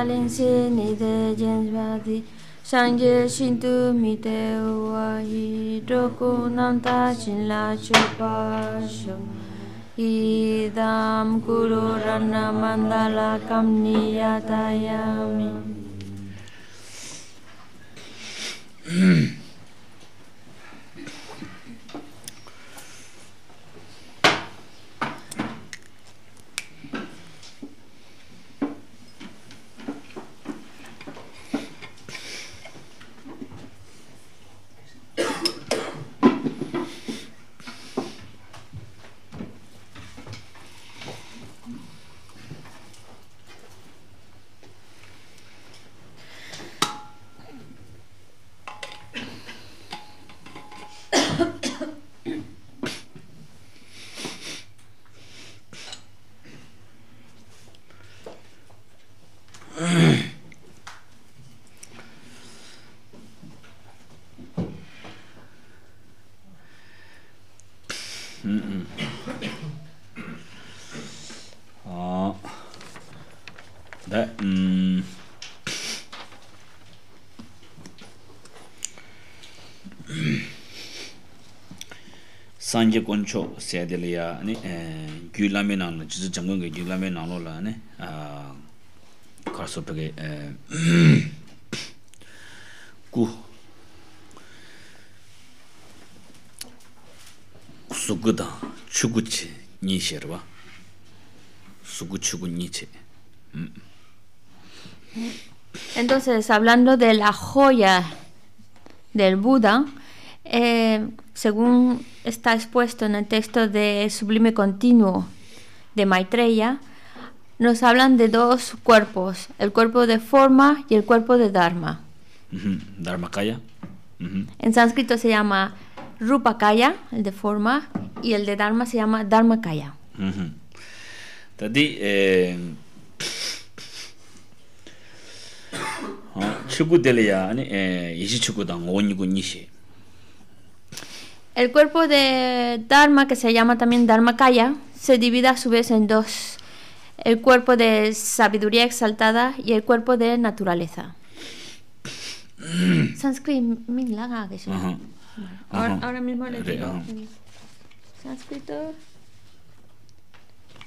Valense nide jensvadi Sangye shintu mite uwahi Roku namta shinla chupasho Idam kuru rana mandala kamniyatayami sanje koncho sede le ya ne eh, gyu lame nang la jizu jangun ge gyu lo la ne ah, pege eh, ku sugu da chugu chi ni sherwa sugu chugu ni chi mm. entonces hablando de la joya del Buda eh, según está expuesto en el texto de Sublime Continuo de Maitreya, nos hablan de dos cuerpos, el cuerpo de forma y el cuerpo de Dharma. En sánscrito se llama Rupakaya, el de forma, y el de Dharma se llama Dharmakaya. Kaya El cuerpo de Dharma, que se llama también Dharmakaya, se divide a su vez en dos, el cuerpo de sabiduría exaltada y el cuerpo de naturaleza. ahora, mismo le Sánscrito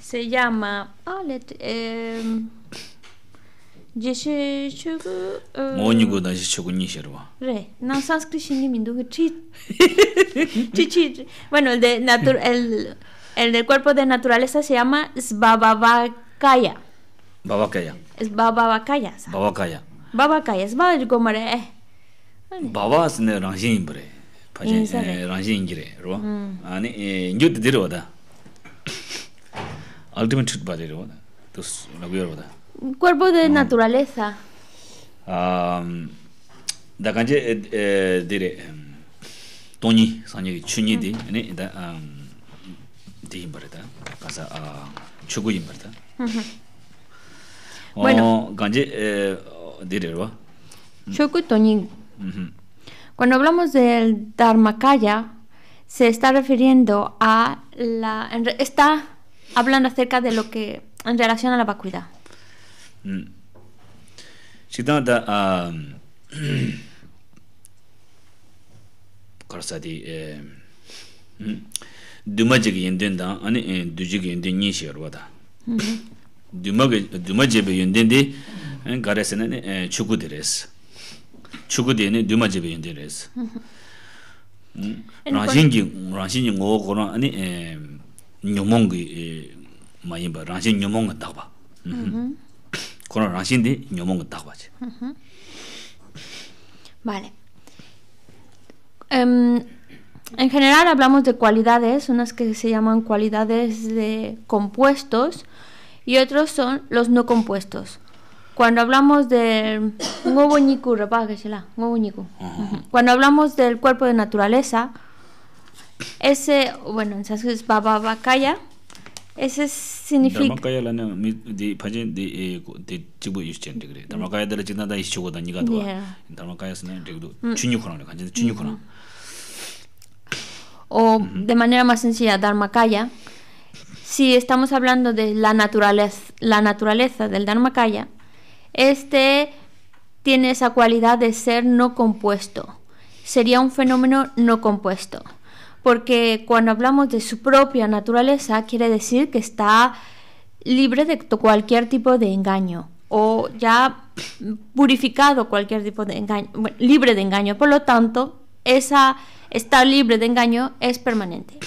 se llama... Ah, em, 제시 es 모니고 Re No, No, no Bueno, el de el del cuerpo de naturaleza se llama Sbababakaya. Babakaya. Sbababakaya. Babakaya. Babakaya. Eh. es Baba eh, Baba mm. eh, ultimate cuerpo de naturaleza. Um, da kanche eh, eh, dire em, toni sanye ki chunyi mm. di da di imbar da kasa chugu imbar da. Mm-hmm. Bueno, kanche eh, dire wa. Chugu toni, mm-hmm. Cuando hablamos del Dharmakaya, se está refiriendo a la. Está hablando acerca de lo que. en relación a la vacuidad. Shikdaan da karsadi mm, duma jiga yenden da ani du jiga yenden nyi shiyarwa da. Mm-hmm. Duma jiga yenden di garesana chuku diresi. Chuku diyani duma jiga yenden diresi. Rangshingi, ngogo kora Vale. Em, en general hablamos de cualidades, unas que se llaman cualidades de compuestos y otros son los no compuestos. Cuando hablamos de del cuando hablamos del cuerpo de naturaleza, ese, bueno, en sánscrito es ese significa dharma kaya la mi di phaje di eh, di chibu yuschen de gre dharma kaya de jinda da ishigo da niga do dharma kaya sna de do chunyu khona ne kanji chunyu khona o mm-hmm. de manera más sencilla dharma kaya si estamos hablando de la naturaleza la naturaleza del dharma kaya este tiene esa cualidad de ser no compuesto sería un fenómeno no compuesto porque cuando hablamos de su propia naturaleza quiere decir que está libre de cualquier tipo de engaño o ya purificado cualquier tipo de engaño, libre de engaño. Por lo tanto, esa estar libre de engaño es permanente.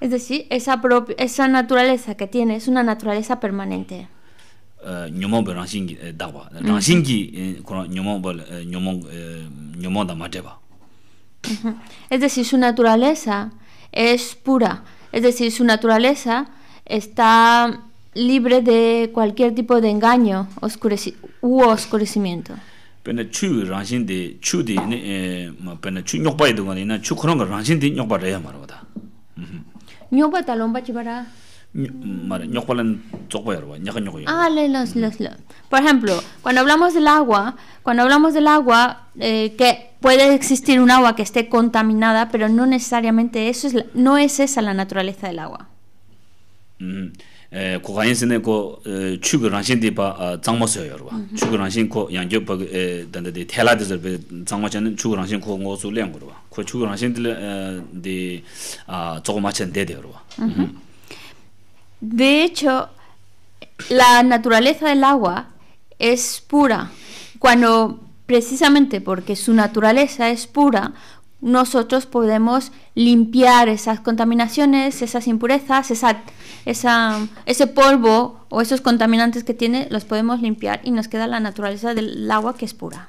Es decir, esa, esa naturaleza que tiene es una naturaleza permanente nyomongbo rangshingi dagwa, rangshingi kuna nyomongbo nyomongda mateba. Es decir, su naturaleza es pura, es decir, su naturaleza está libre de cualquier tipo de engaño oscureci u oscurecimiento. pena chu rangshin de chu de pena chu nyokpa de na chu khurang rangshin de nyokpa re ya marwa da. Nyokpa talomba chibara. Ah, Por ejemplo, cuando hablamos del agua, cuando hablamos del agua, eh, que puede existir un agua que esté contaminada, pero no necesariamente eso es, no es esa la naturaleza del agua. Mm-hmm. Eh, de hecho, la naturaleza del agua es pura. Cuando precisamente porque su naturaleza es pura, nosotros podemos limpiar esas contaminaciones, esas impurezas, esa, ese polvo o esos contaminantes que tiene, los podemos limpiar y nos queda la naturaleza del agua que es pura.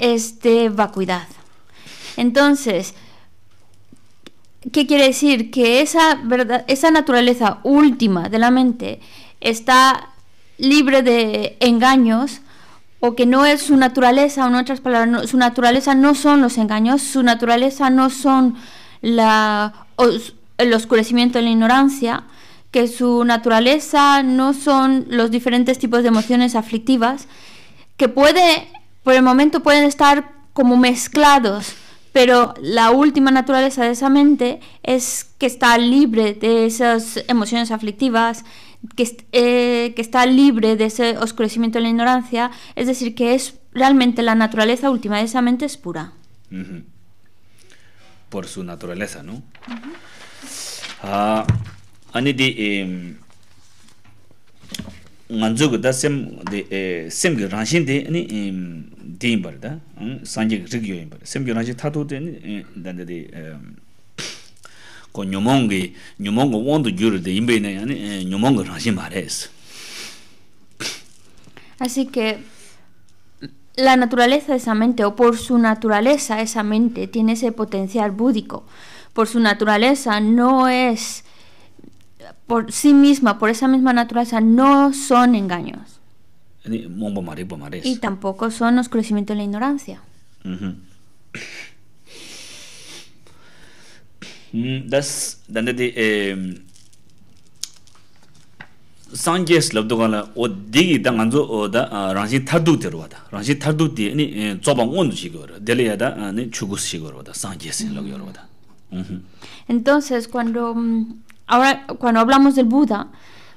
este, vacuidad. Entonces, ¿qué quiere decir? Que esa, verdad, esa naturaleza última de la mente está libre de engaños o que no es su naturaleza, o en otras palabras, su naturaleza no son los engaños, su naturaleza no son la, el oscurecimiento de la ignorancia, que su naturaleza no son los diferentes tipos de emociones aflictivas, que puede por el momento pueden estar como mezclados, pero la última naturaleza de esa mente es que está libre de esas emociones aflictivas, que, eh, que está libre de ese oscurecimiento de la ignorancia, es decir, que es realmente la naturaleza última de esa mente es pura. Por su naturaleza, ¿no? Uh nganzu da sem de eh, sem ge ranshin de ni em, dein bar da sanje rig yo bar sem ge ranshin tatu de ni eh, dan de em, ko nyomong ge nyomong won do gyur de imbe ne yani eh, nyomong ge ranshin es así que la naturaleza de esa mente o por su naturaleza esa mente tiene ese potencial búdico por su naturaleza no es por sí misma, por esa misma naturaleza, no son engaños. Y tampoco son oscurecimiento de la ignorancia. Uh Das, den det eh em, sanges labdo gala o digi da nganzo da ah, ranji thadu de ro da ranji thadu ni zoba eh, ngon chi go ro dele ya da ah, ni chugus chi go ro da sanges lo go ro entonces cuando mm, ahora cuando hablamos del Buda,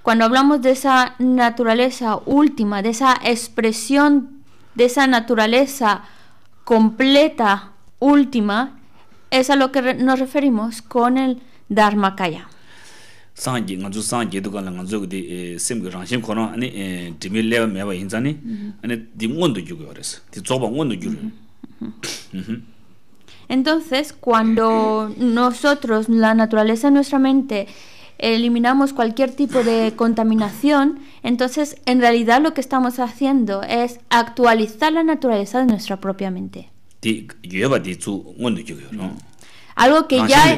cuando hablamos de esa naturaleza última, de esa expresión, de esa naturaleza completa, última, es a lo que nos referimos con el Dharmakaya. Entonces, cuando nosotros, la naturaleza en nuestra mente, eliminamos cualquier tipo de contaminación, entonces en realidad lo que estamos haciendo es actualizar la naturaleza de nuestra propia mente. Algo que ya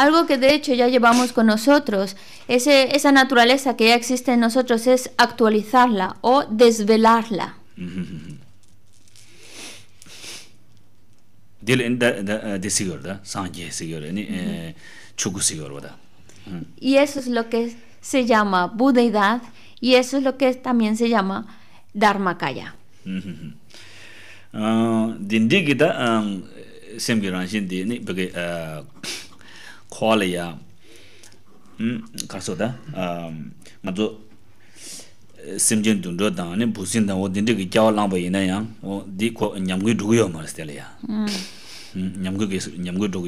algo que de hecho ya llevamos con nosotros. Ese, esa naturaleza que ya existe en nosotros es actualizarla o desvelarla. Y eso es lo que se llama Budaidad y eso es lo que también se llama dharmakaya. kaya ah, Qualia. Hm, caso da. Ah, ma jo simdjendun do dan ne busin da o din de ge ja lang ba ina yang. O diko nyamwi dug yom arstelia. Hm. Hm, nyamga ge nyamga dug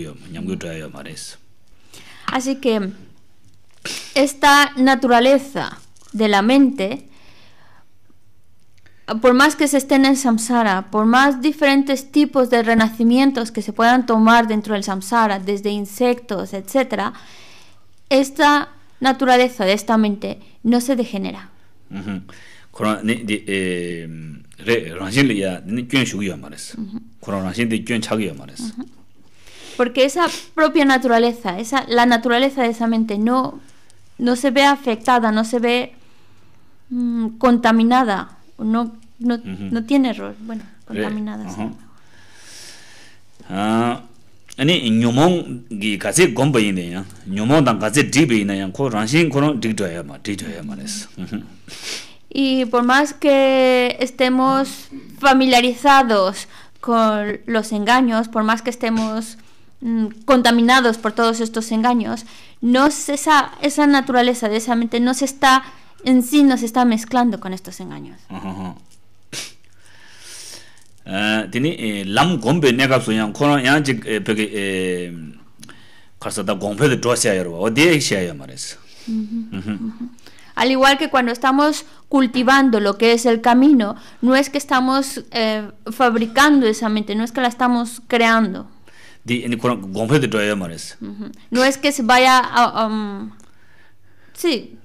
Así que esta naturaleza de la mente por más que se estén en samsara, por más diferentes tipos de renacimientos que se puedan tomar dentro del samsara, desde insectos, etc., esta naturaleza de esta mente no se degenera. Porque esa propia naturaleza, esa la naturaleza de esa mente no no se ve afectada, no se ve mm, contaminada no, no, tiene error, bueno, eh, contaminadas. y ah, por más que estemos familiarizados con los engaños, por más que estemos mm, contaminados por todos estos engaños, no esa, esa naturaleza de esa mente no se está en sí nos está mezclando con estos engaños. Al igual que cuando estamos cultivando lo que es el camino, no es que estamos eh, fabricando esa mente, no es que la estamos creando. No es que se vaya a... Um, sí,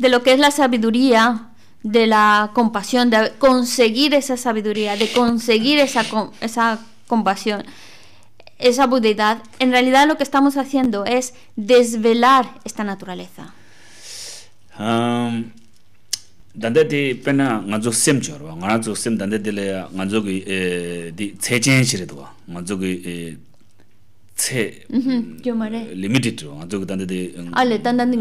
de lo que es la sabiduría, de la compasión, de conseguir esa sabiduría, de conseguir esa, esa compasión, esa budidad, en realidad lo que estamos haciendo es desvelar esta naturaleza. Um, tse limited rwa, nga zogu tanda di ale, tanda di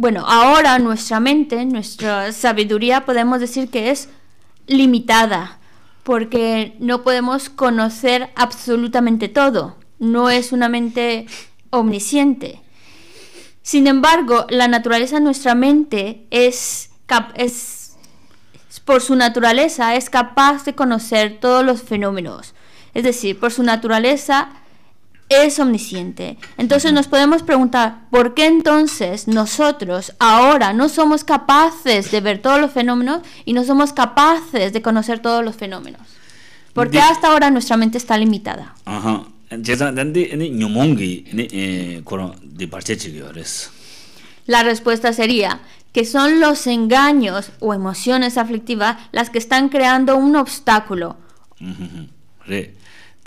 bueno, ahora nuestra mente, nuestra sabiduría podemos decir que es limitada, porque no podemos conocer absolutamente todo, no es una mente omnisciente. Sin embargo, la naturaleza nuestra mente es, es por su naturaleza es capaz de conocer todos los fenómenos. Es decir, por su naturaleza es omnisciente. Entonces nos podemos preguntar, ¿por qué entonces nosotros ahora no somos capaces de ver todos los fenómenos y no somos capaces de conocer todos los fenómenos? Porque hasta ahora nuestra mente está limitada. Eh, La respuesta sería que son los engaños o emociones aflictivas las que están creando un obstáculo.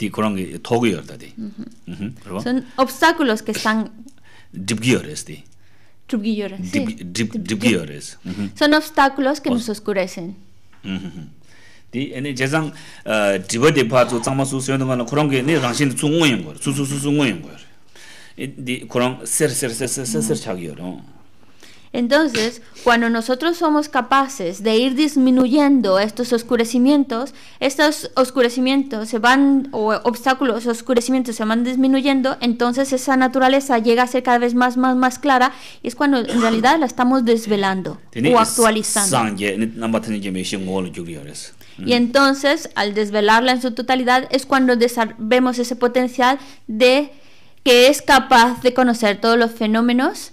ti kurang ge thog yor da son obstáculos que están dip gear es de dip gear es mhm son obstáculos que nos oscurecen mhm ene jazang dibo de pa zo chang su suen na kurang ge ne Entonces, cuando nosotros somos capaces de ir disminuyendo estos oscurecimientos, estos oscurecimientos se van, o obstáculos, oscurecimientos se van disminuyendo, entonces esa naturaleza llega a ser cada vez más, más, más clara y es cuando en realidad la estamos desvelando o actualizando. Y mm. entonces, al desvelarla en su totalidad, es cuando vemos ese potencial de que es capaz de conocer todos los fenómenos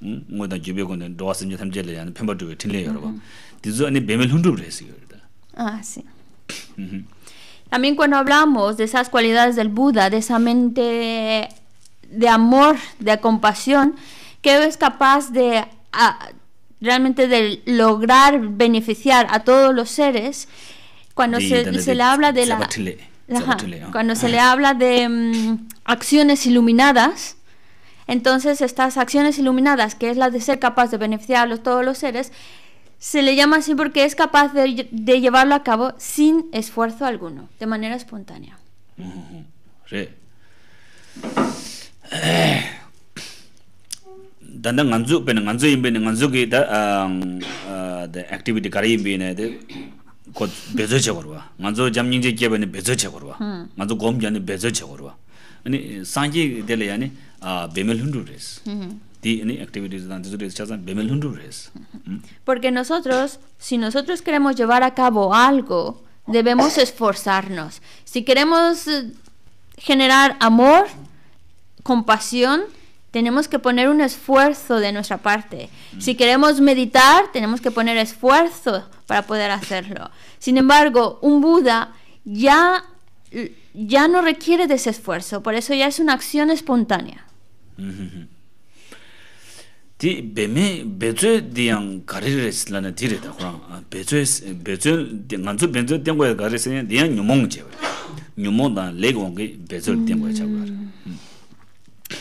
También cuando hablamos de esas cualidades del Buda, de esa mente de amor, de compasión, que es capaz de ah, realmente de lograr beneficiar a todos los seres, cuando se, le habla de la... cuando se le habla de mm, acciones iluminadas, entonces, estas acciones iluminadas, que es la de ser capaz de beneficiar a todos los seres, se le llama así porque es capaz de, llevarlo a cabo sin esfuerzo alguno, de manera espontánea. Mm, sí. 단단 eh, nganzu pen nganzu imbe nganzu gi da the activity kari imbe de ko bezo che gorwa nganzu jamning actividad, kebe ne bezo che gorwa hmm. nganzu gom jani bezo che gorwa ani sanji dele yani Ah, mm. Porque nosotros, si nosotros queremos llevar a cabo algo, debemos esforzarnos. Si queremos eh, generar amor, compasión, tenemos que poner un esfuerzo de nuestra parte. Mm. Si queremos meditar, tenemos que poner esfuerzo para poder hacerlo. Sin embargo, un Buda ya, ya no requiere de ese esfuerzo, por eso ya es una acción espontánea. Ah, mm. Mm.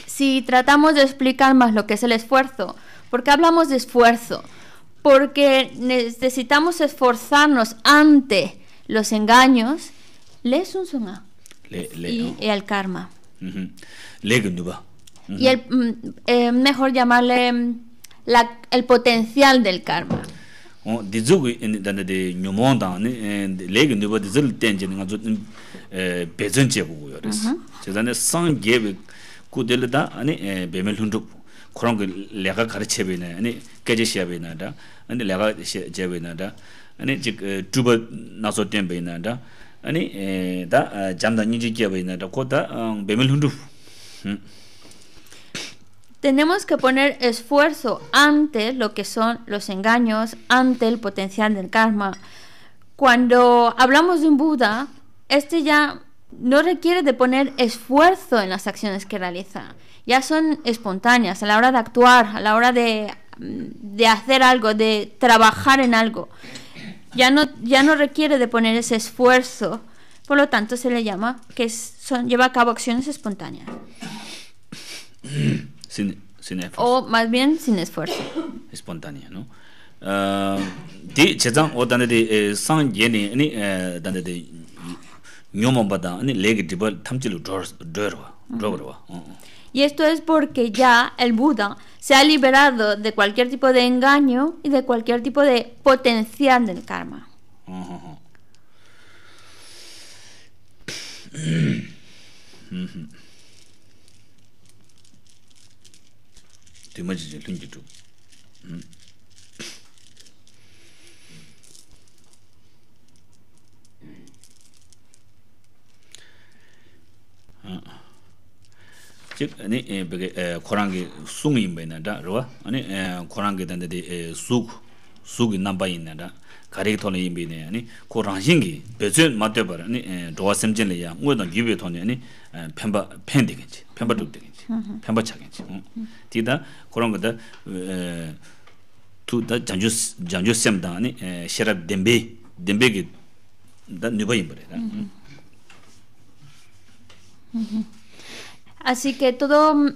Si tratamos de explicar más lo que es el esfuerzo, ¿por qué hablamos de esfuerzo? Porque necesitamos esforzarnos ante los engaños, le un le, y, el al karma. Mm-hmm. Le -huh. y el mm, eh mejor llamarle la el potencial del karma. O oh, de zug en donde de da, ni le lege de de zul tenje nga zut eh che bu yo res. Mm-hmm. Je dane sang ge ku de da ani eh, be mel hunduk khorong ge lega khar che be na ani ke je be na da ani lega je eh, be na da ani je tuba eh, na so tem be na da ani da jam da nyi ji ge be na da ko da be mel hunduk hmm. Tenemos que poner esfuerzo ante lo que son los engaños, ante el potencial del karma. Cuando hablamos de un Buda, este ya no requiere de poner esfuerzo en las acciones que realiza. Ya son espontáneas a la hora de actuar, a la hora de, mm, de hacer algo, de trabajar en algo. Ya no, ya no requiere de poner ese esfuerzo. Por lo tanto, se le llama que son, lleva a cabo acciones espontáneas. Sin, esfuerzo. O más bien sin esfuerzo. Espontánea, ¿no? Y esto es porque ya el Buda se ha liberado de cualquier tipo de engaño y de cualquier tipo de potencial del karma. Uh-huh. Uh-huh. dimajin jin lungi dhubu. Chik, ane korangi sungi inbay nanda, rwa, ane korangi sug, sugi nambay in nanda, karegi tola inbay nanda, ane korangshingi bezoen matyabar, ane dhawa ya, penba, pen penba Así que todo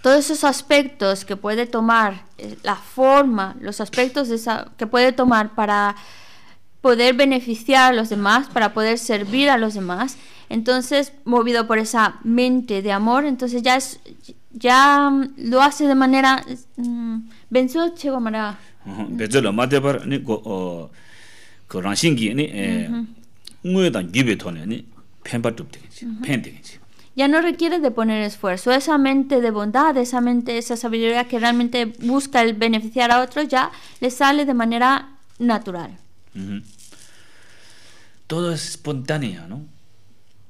todos esos aspectos que puede tomar eh, la forma, los aspectos que puede tomar para poder beneficiar a los demás, para poder servir a los demás, entonces, movido por esa mente de amor, entonces ya ya mm, lo hace de manera benzo mm, ni ni eh, ni Ya no requiere de poner esfuerzo, esa mente de bondad, esa mente, esa sabiduría que realmente busca el beneficiar a otros ya le sale de manera natural. Todo es espontáneo, ¿no?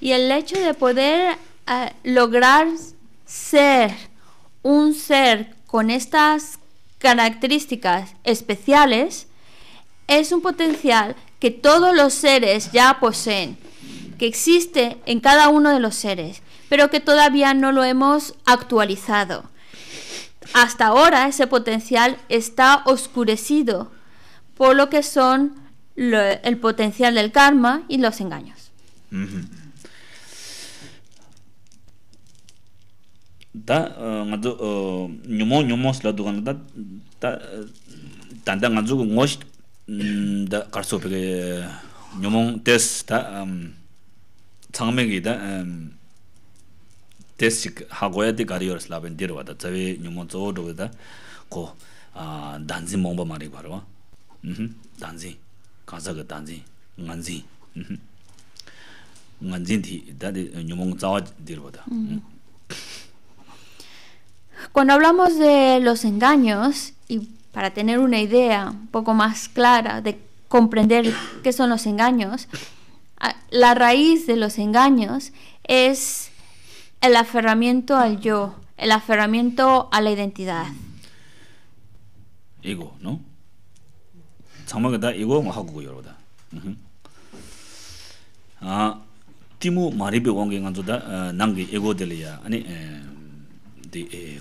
Y el hecho de poder eh, lograr ser un ser con estas características especiales es un potencial que todos los seres ya poseen, que existe en cada uno de los seres, pero que todavía no lo hemos actualizado. Hasta ahora ese potencial está oscurecido por lo que son el potencial del karma y los engaños. 다 nganzu nyumo nyumo sila dhugan da tanda nganzu ngosh da karso peke nyumo tes da changmengi da tes shik hagoya di gari yoris laben dirwa da tsawe nyumo tso dhugan da ko danzi mongba mari barwa danzi, kansa ka danzi, Cuando hablamos de los engaños, y para tener una idea un poco más clara de comprender qué son los engaños, la raíz de los engaños es el aferramiento al yo, el aferramiento a la identidad. Ego, ¿no? Eh,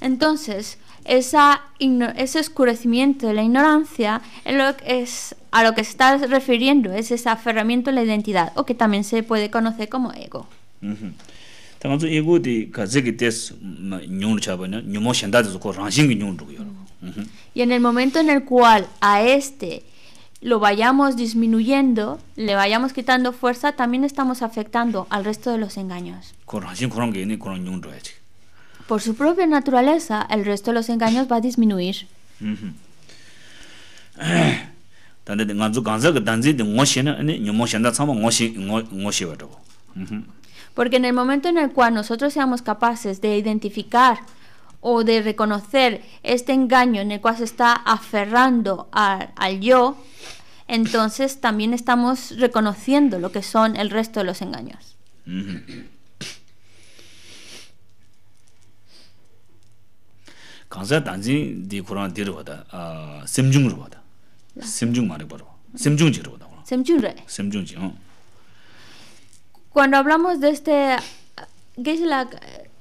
Entonces, esa ese oscurecimiento de la ignorancia es lo es a lo que estás refiriendo, es ese aferramiento a la identidad, o que también se puede conocer como ego. Y en el momento en el cual a este lo vayamos disminuyendo, le vayamos quitando fuerza, también estamos afectando al resto de los engaños. Por su propia naturaleza, el resto de los engaños va a disminuir. Porque en el momento en el cual nosotros seamos capaces de identificar o de reconocer este engaño en el cual se está aferrando al yo, entonces también estamos reconociendo lo que son el resto de los engaños. Cuando hablamos de este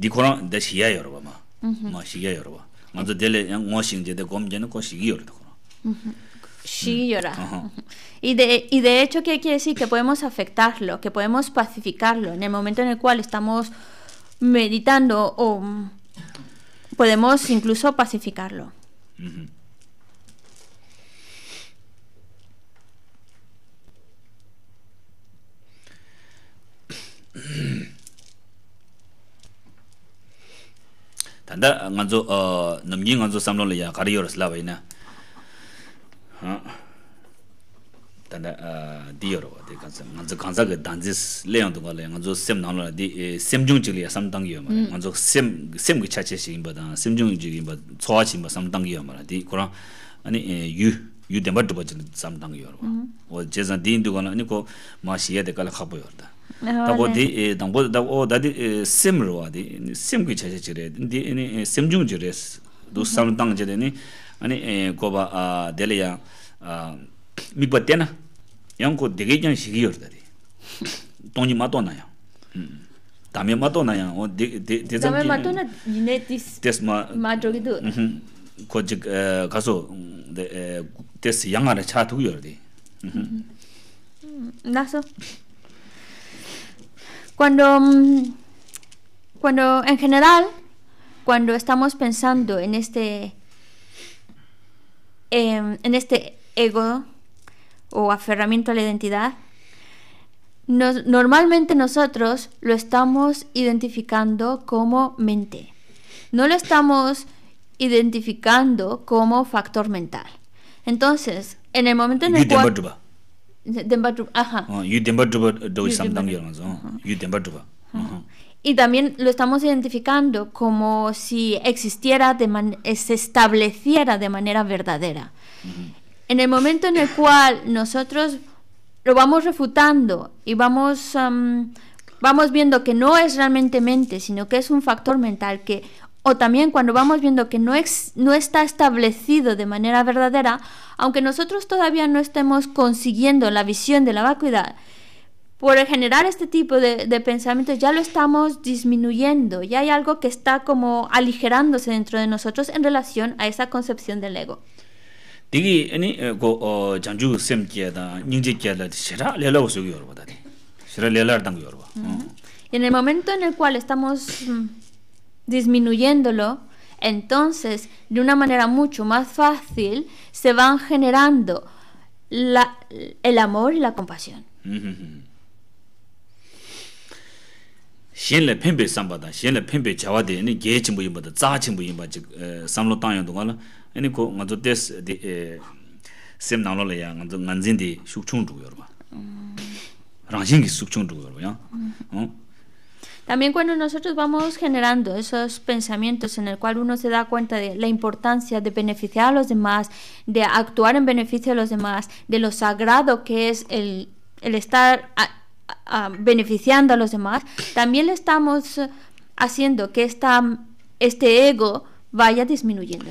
di koran da shiya yorwa ma mm-hmm. ma shiya yorwa nga dele ngo shingde de gomjene ko shigi yorwa koran Sí, llora. Y de, y de hecho, ¿qué quiere decir? Que podemos afectarlo, que podemos pacificarlo. En el momento en el cual estamos meditando, o podemos incluso pacificarlo. Mm-hmm. tanda uh, nganzo uh, namgi nganzo samlo la ya kari yoros la vayna tanda uh, di yoro wa nganzo kansa ka danzis le yang tunga la ya nganzo sem nanglo la di e, sem jung chigli ya samtang yoma mm. nganzo sem sem ki chache shi inba dan sem jung chigli ani e, yu yu mm-hmm. la maa 다고 디 당고 다고 다디 심르와디 심귀 차제지레 디 에니 심중지레 도 삼당제데니 아니 고바 아 미버테나 양고 되게전 시기여다리 돈이 맞도나요 담에 맞도나요 어 데데 담에 맞도나 니네티스 데스마 마조기도 고지 가서 데스 양아래 차 두여디 나서 Cuando, mm, cuando en general, cuando estamos pensando en este, em, en este ego o aferramiento a la identidad, normalmente nosotros lo estamos identificando como mente. No lo estamos identificando como factor mental. Entonces, en el momento en el cual... Ah, ajá. Y también lo estamos identificando como si existiera, eh, se estableciera de manera verdadera. En el momento en el cual nosotros lo vamos refutando y vamos, vamos viendo que no es realmente mente, sino que es un factor mental que o también cuando vamos viendo que no, no está establecido de manera verdadera, aunque nosotros todavía no estemos consiguiendo la visión de la vacuidad, por generar este tipo de, de, pensamientos ya lo estamos disminuyendo, ya hay algo que está como aligerándose dentro de nosotros en relación a esa concepción del ego. Y en el momento en el cual estamos mm, disminuyéndolo, entonces de una manera mucho más fácil se van generando la el amor y la compasión. Xianle pinbe samba da, xianle pinbe jawa de ni ge chimbu yimba da, za chimbu yimba ji eh, samlo tang yong dong la, ani ko nga zu des de eh, sem na lo le yang, nga zu nganjin de shu chung du yo ba. Mm. Rang jing ge shu chung du yo ba ya. Mm. Mm. También cuando nosotros vamos generando esos pensamientos en el cual uno se da cuenta de la importancia de beneficiar a los demás, de actuar en beneficio de los demás, de lo sagrado que es el, estar beneficiando a los demás, también le estamos haciendo que esta, este ego vaya disminuyendo.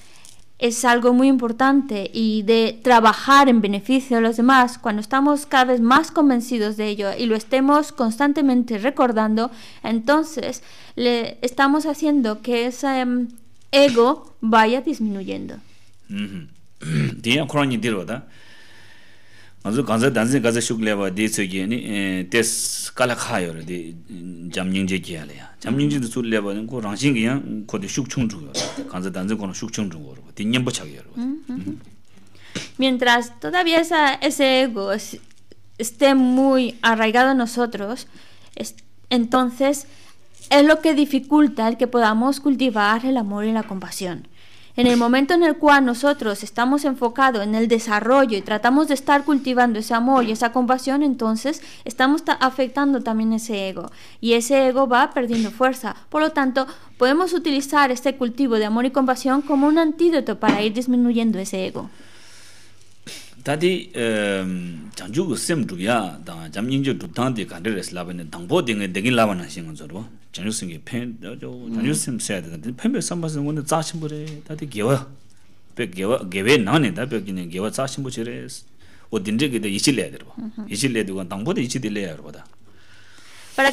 es algo muy importante y de trabajar en beneficio de los demás, cuando estamos cada vez más convencidos de ello y lo estemos constantemente recordando, entonces le estamos haciendo que ese em, ego vaya disminuyendo. mientras todavía ese ego esté muy arraigado en nosotros entonces es lo que dificulta el que podamos cultivar el amor y la compasión en el momento en el cual nosotros estamos enfocados en el desarrollo y tratamos de estar cultivando ese amor y esa compasión, entonces estamos afectando también ese ego y ese ego va perdiendo fuerza. Por lo tanto, podemos utilizar este cultivo de amor y compasión como un antídoto para ir disminuyendo ese ego. Em, para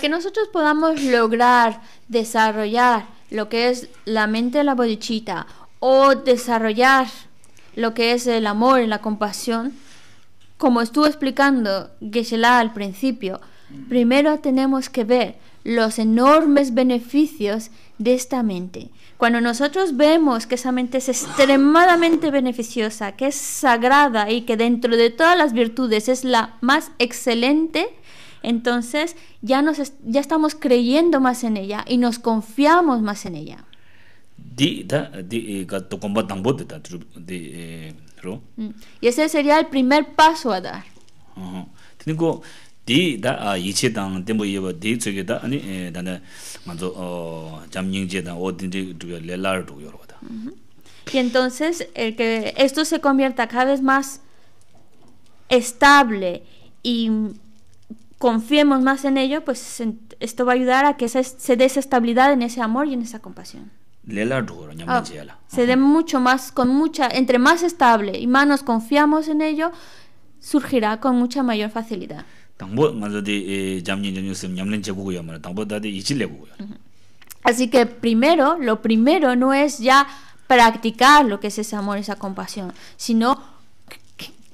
que nosotros podamos lograr desarrollar lo que es la mente de la bodichita o desarrollar lo que es el amor y la compasión, como estuvo explicando Geshe-la al principio, mm. primero tenemos que ver los enormes beneficios de esta mente. Cuando nosotros vemos que esa mente es extremadamente beneficiosa, que es sagrada y que dentro de todas las virtudes es la más excelente, entonces ya, nos, ya estamos creyendo más en ella y nos confiamos más en ella. Y ese sería el primer paso a dar. Y entonces el que esto se convierta cada vez más estable y confiemos más en ello, pues esto va a ayudar a que se dé esa estabilidad en ese amor y en esa compasión. Er oh, se dé mucho más, con mucha, entre más estable y más nos confiamos en ello, surgirá con mucha mayor facilidad. Así que primero, lo primero no es ya practicar lo que es ese amor, esa compasión, sino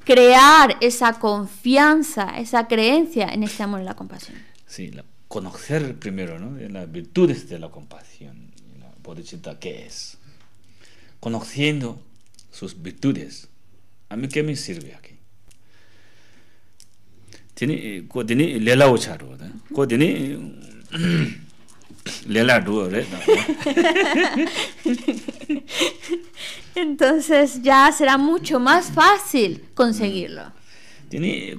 crear esa confianza, esa creencia en ese amor y la compasión. Sí, conocer primero ¿no? las virtudes de la compasión, la que es. Conociendo sus virtudes, ¿a mí qué me sirve aquí? Entonces ya será mucho más fácil conseguirlo. Y de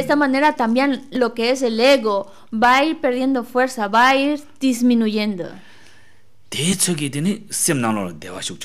esta manera también lo que es el ego va a ir perdiendo fuerza, va a ir disminuyendo. De hecho, que tiene semnalo de va a chuk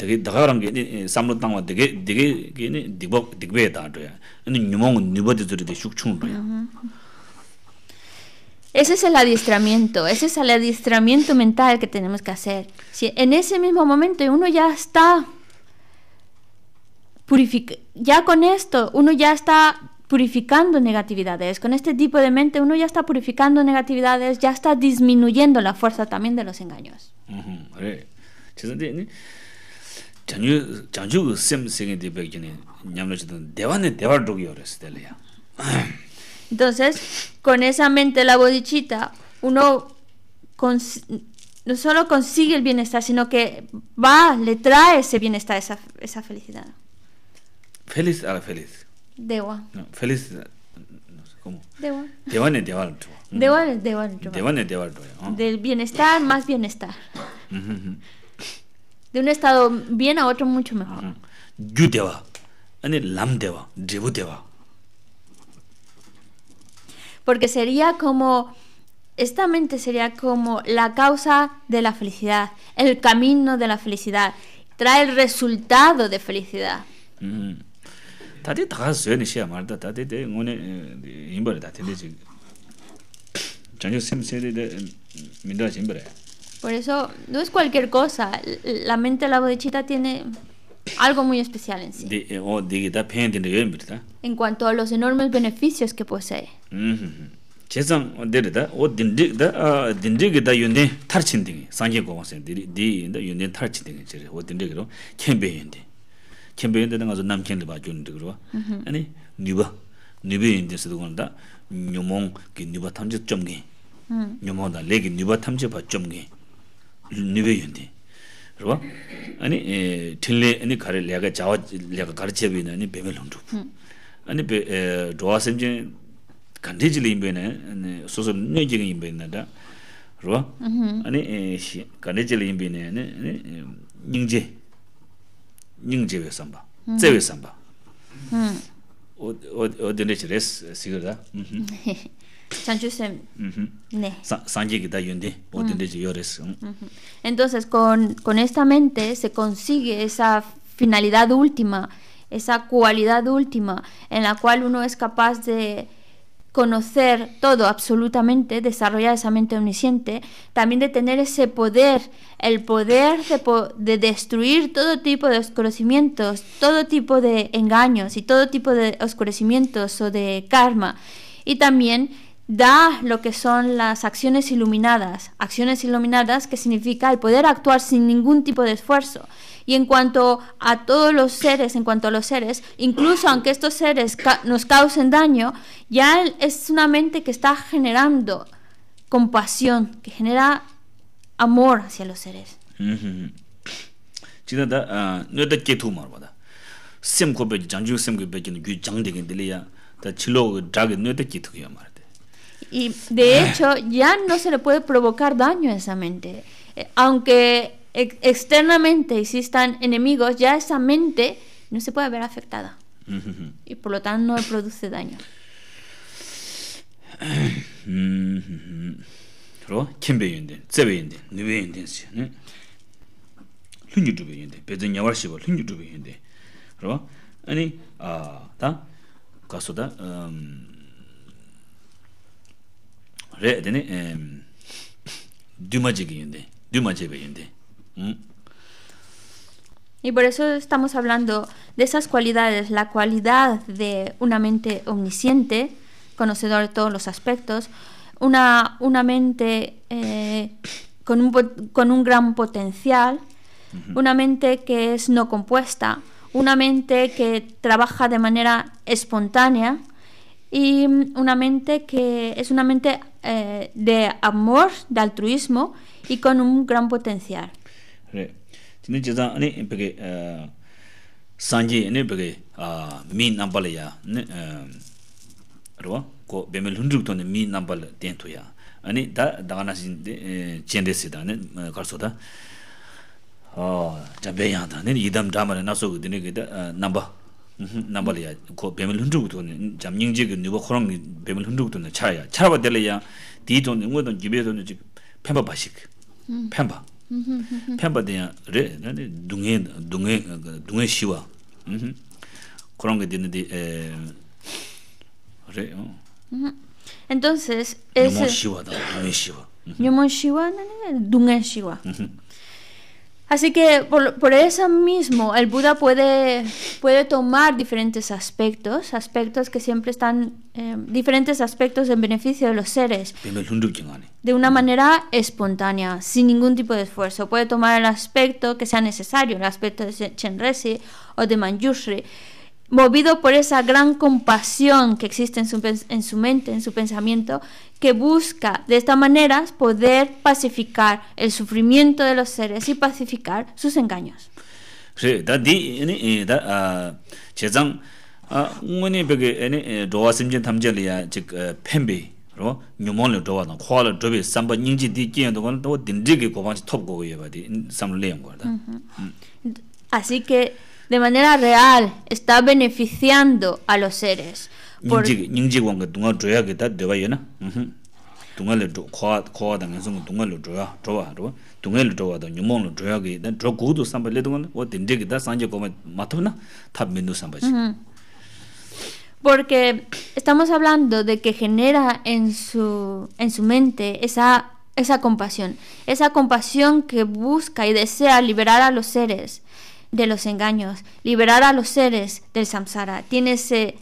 Ese es el adiestramiento, ese es el adiestramiento mental que tenemos que hacer. Si en ese mismo momento uno ya está ya con esto uno ya está purificando negatividades, con este tipo de mente uno ya está purificando negatividades, ya está disminuyendo la fuerza también de los engaños entonces con esa mente la bodichita uno no solo consigue el bienestar sino que va le trae ese bienestar esa esa felicidad feliz a la feliz dewa no, feliz no sé cómo dewa devane Debo dewa de devar Debo devane de alto. del bienestar más bienestar de un estado bien a otro mucho mejor. Yudeva, Lamdeva, Jivudeva. Porque sería como, esta mente sería como la causa de la felicidad, el camino de la felicidad, trae el resultado de felicidad. Tati taja suya ni shia marda, tati de ngone imbara tati de chik. Chancho sim siri de minda chimbara ya. Por eso no es cualquier cosa. La mente de la bodhichita tiene algo muy especial en sí. Eh, en cuanto a los enormes beneficios que posee. Mm-hmm. chesang dere da o dindik da ah, dindik da tarchin dingi sangye gogwa sen diri di da yunden tarchin dingi chere o dindik ro kenbe yende kenbe yende da ngazo namken liba ro mm-hmm. ani niba niba yende sido gona da nyomong ki niba tamche chomge mm. nyomong da legi niba tamche ba chomge nivyo yundi. Rwa? Ani e, tinle, ani kare laga jawa, laga kare chebi na, ani bebe lungdu. Hmm. Ani be, e, dhuwa semche, kante chile imbe na, soso nyo jiga imbe na da. Rwa? Mm-hmm. Ani e, kante imbe hmm. hmm. O da. Entonces, con, con, esta mente se consigue esa finalidad última, esa cualidad última, en la cual uno es capaz de conocer todo absolutamente, desarrollar esa mente omnisciente, también de tener ese poder, el poder de, de destruir todo tipo de oscurecimientos, todo tipo de engaños y todo tipo de oscurecimientos o de karma, y también da lo que son las acciones iluminadas. Acciones iluminadas que significa el poder actuar sin ningún tipo de esfuerzo. Y en cuanto a todos los seres, en cuanto a los seres, incluso aunque estos seres nos causen daño, ya es una mente que está generando compasión, que genera amor hacia los seres. Y de hecho ya no se le puede provocar daño a esa mente. Eh, aunque externamente existan enemigos, ya esa mente no se puede ver afectada. Y por lo tanto no produce daño y por eso estamos hablando de esas cualidades, la cualidad de una mente omnisciente, conocedor de todos los aspectos, una, una mente eh, con, un, gran potencial, una mente que es no compuesta, una mente que trabaja de manera espontánea, y una mente que es una mente eh de amor, de altruismo y con un gran potencial. Tiene ni porque mi ya, bemel mi ya. Ani da chende se da karso da. da idam da namba nāmbāla yā, kō bēmēl hūndrūg tō nē, jām yīng jīg nūpa khurāng bēmēl hūndrūg tō nē, chārā yā, chārā bā tēlā yā, dī tō nē, ngō tō nē, gyubē tō nē, jīg pēmbā bā shīg, pēmbā, pēmbā tē yā, rē, nā nē, Entonces, ese... Así que por, eso mismo el Buda puede, puede tomar diferentes aspectos, aspectos que siempre están, eh, diferentes aspectos en beneficio de los seres, de una manera espontánea, sin ningún tipo de esfuerzo. Puede tomar el aspecto que sea necesario, el aspecto de Chenresi o de Manjushri, movido por esa gran compasión que existe en su, en su, mente, en su pensamiento, que busca de esta manera poder pacificar el sufrimiento de los seres y pacificar sus engaños. Sí, da di, ini, eh, da, ah, chezang, ah, ngoni peke, ini, eh, simchen tamche chik, eh, pembe, ro, nyumon le dowa na, kwa le dobe, samba nyingji di, kiyan dowa, dowa dindri ki gobanchi top gogo yeba di, samlo leyan kwa, da. Mm-hmm. Mm. Así que, de manera real, está beneficiando a los seres. Porque estamos hablando de que genera en su, en su mente esa, esa compasión, esa compasión que busca y desea liberar a los seres de los engaños, liberar a los seres del samsara. Tiene ese,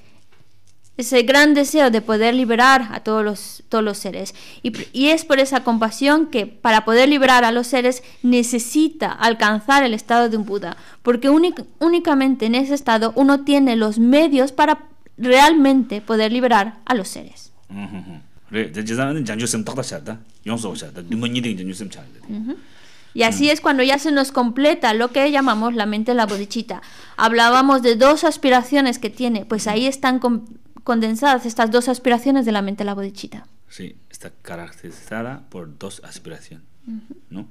ese gran deseo de poder liberar a todos los, todos los seres. Y, es por esa compasión que para poder liberar a los seres necesita alcanzar el estado de un Buda, porque únicamente en ese estado uno tiene los medios para realmente poder liberar a los seres. Y así es cuando ya se nos completa lo que llamamos la mente la bodichita. Hablábamos de dos aspiraciones que tiene, pues ahí están condensadas estas dos aspiraciones de la mente la bodichita. Sí, está caracterizada por dos aspiraciones, ¿no?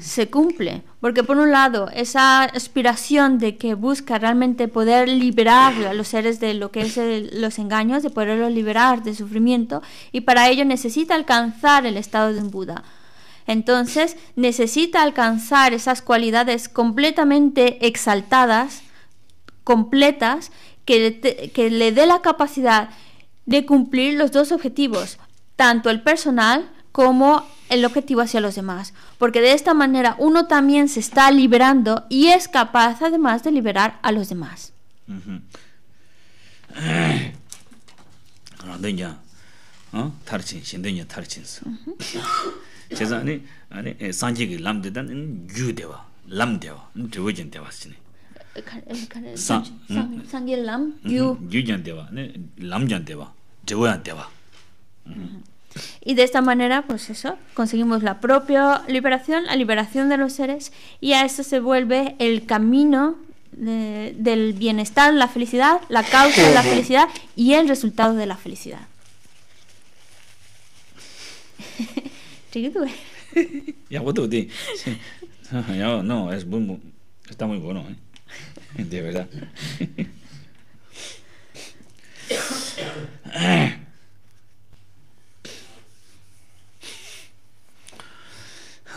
se cumple. Porque por un lado, esa aspiración de que busca realmente poder liberar a los seres de lo que es los engaños, de poderlos liberar de sufrimiento, y para ello necesita alcanzar el estado de un Buda. Entonces, necesita alcanzar esas cualidades completamente exaltadas, completas, que, que le dé la capacidad de cumplir los dos objetivos, tanto el personal como el objetivo hacia los demás, porque de esta manera uno también se está liberando y es capaz además de liberar a los demás. Y de esta manera, pues eso, conseguimos la propia liberación, la liberación de los seres, y a eso se vuelve el camino del bienestar, la felicidad, la causa de la felicidad y el resultado de la felicidad. Ya, sí. no, es muy, está muy bueno, ¿eh? De verdad.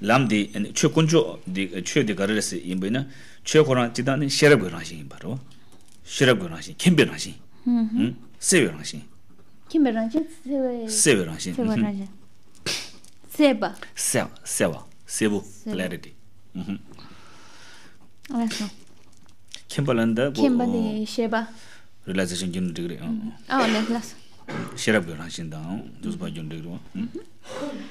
람디 에 추쿤조 디 췌디가르스 임보이나 췌코라 지다니 쉐랍고라신 바로 쉐랍고라신 킴베라신 응응 세버라신 킴베라라제 세버라신 세버라제 세바 세바 세바 세부 플레리티 응 알았어 킴바란다 볼볼 킴바데 예 세바 릴라이제이션 아 알았어 클래스 쉐랍고라신다 조스바 존드그레 응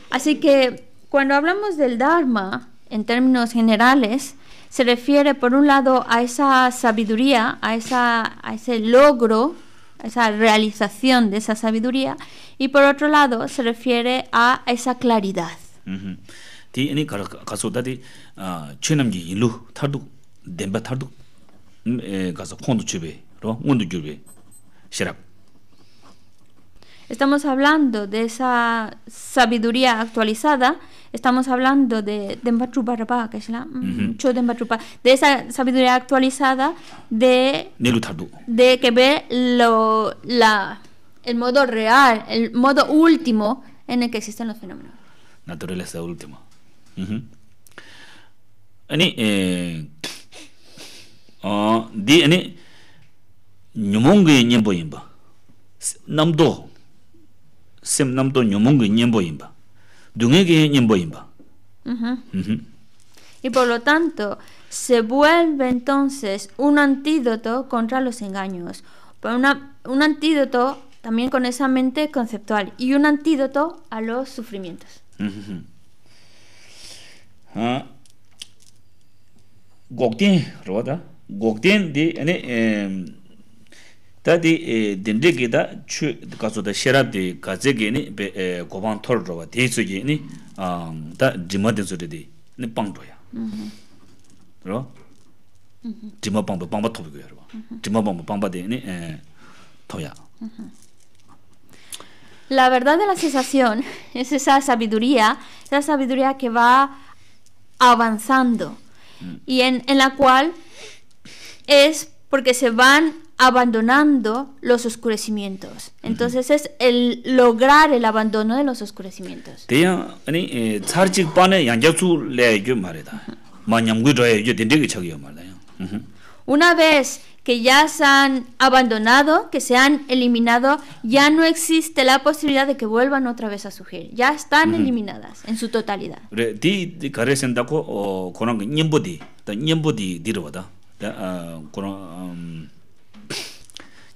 아시케 Cuando hablamos del Dharma, en términos generales, se refiere por un lado a esa sabiduría, a, esa, ese logro, a esa realización de esa sabiduría, y por otro lado se refiere a esa claridad. Estamos hablando de esa sabiduría actualizada, estamos hablando de que es la mm, de esa sabiduría actualizada de, de que ve lo, la, el modo real, el modo último en el que existen los fenómenos. Naturaleza última. Uh eh, -huh. Oh, di, y por lo tanto, se vuelve entonces un antídoto contra los engaños. Una, un antídoto también con esa mente conceptual y un antídoto a los sufrimientos. Tati eh, dindiki da chu kazu da sherab di gaze geni eh, goban tol rawa di su um, da jima di su di di ni bangdo ya. tobi go ya rwa. Jima bangba, bangba di ni eh, to mm-hmm. La verdad de la sensación es esa sabiduría, la sabiduría que va avanzando mm. y en, en la cual es porque se van abandonando los oscurecimientos. Entonces es el lograr el abandono de los oscurecimientos. Una vez que ya se han abandonado, que se han eliminado, ya no existe la posibilidad de que vuelvan otra vez a surgir. Ya están eliminadas en su totalidad.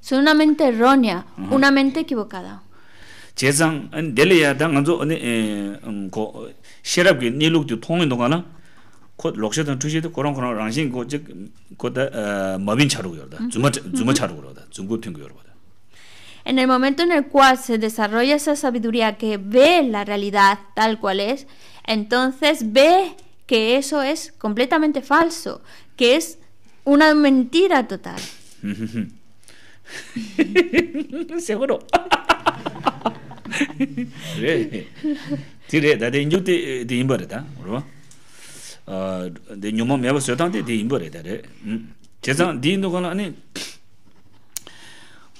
Es una mente errónea, una mente equivocada. En el momento en el cual se desarrolla esa sabiduría que ve la realidad tal cual es, entonces ve que eso es completamente falso, que es una mentira total. seguro re tire da de injuti de imbore da ro a de nyomo meba so tante de imbore da re jesa di no kana ani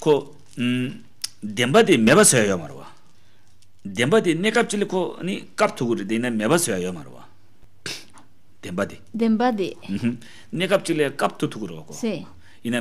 ko um demba de meba so yo maro demba de ne kap chile ko ani na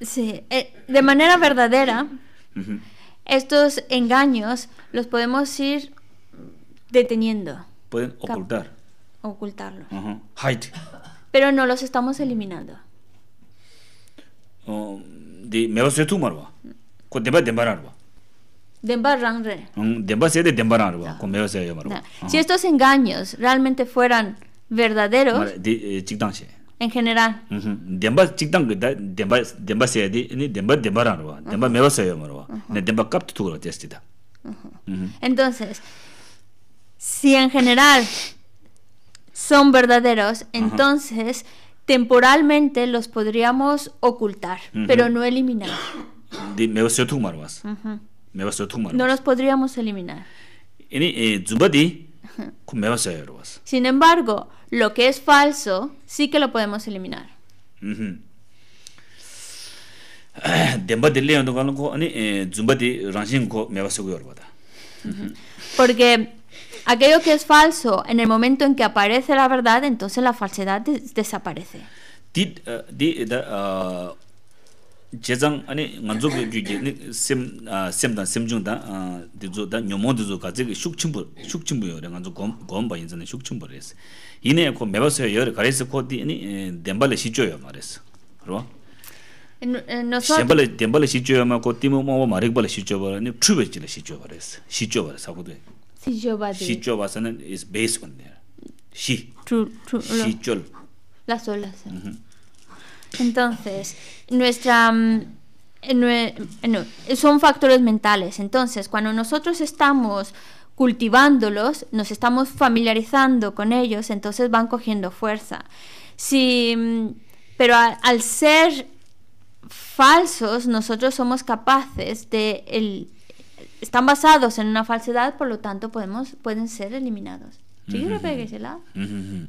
Sí, eh, de manera verdadera, estos engaños los podemos ir deteniendo. Pueden ocultar. Ocultarlos. Pero no los estamos eliminando. Oh, me vas a Si estos engaños realmente fueran verdaderos. Eh, en general. Demba chikdang da demba demba se di ni demba demba ran wa. Denba meba se yomar wa. Ne demba kap tu la testi da. Entonces, si en general son verdaderos, entonces temporalmente los podríamos ocultar, pero no eliminar. Di meba se tu mar was. Meba se tu mar. No los podríamos eliminar. Ini eh, zumba di sin embargo, lo que es falso sí que lo podemos eliminar. Ah, eh, Porque aquello que es falso, en el momento en que aparece la verdad, entonces la falsedad desaparece. Eh, ah, 제정 아니 nganzo gyu 심 심다 심중다 sem dan sem jung dan de zo dan nyomo de zo ka zhe shuk chim bu shuk chim 뎀발레 시죠요 re nganzo gom gom ba yin zhe shuk chim bu re se yin ye ko me Entonces, nuestra... Mm, eh, eh, son factores mentales. Entonces, cuando nosotros estamos cultivándolos, nos estamos familiarizando con ellos, entonces van cogiendo fuerza. Si, mm, pero al ser falsos, nosotros somos capaces de... El, están basados en una falsedad, por lo tanto podemos, pueden ser eliminados. ¿Sí? Mm -hmm.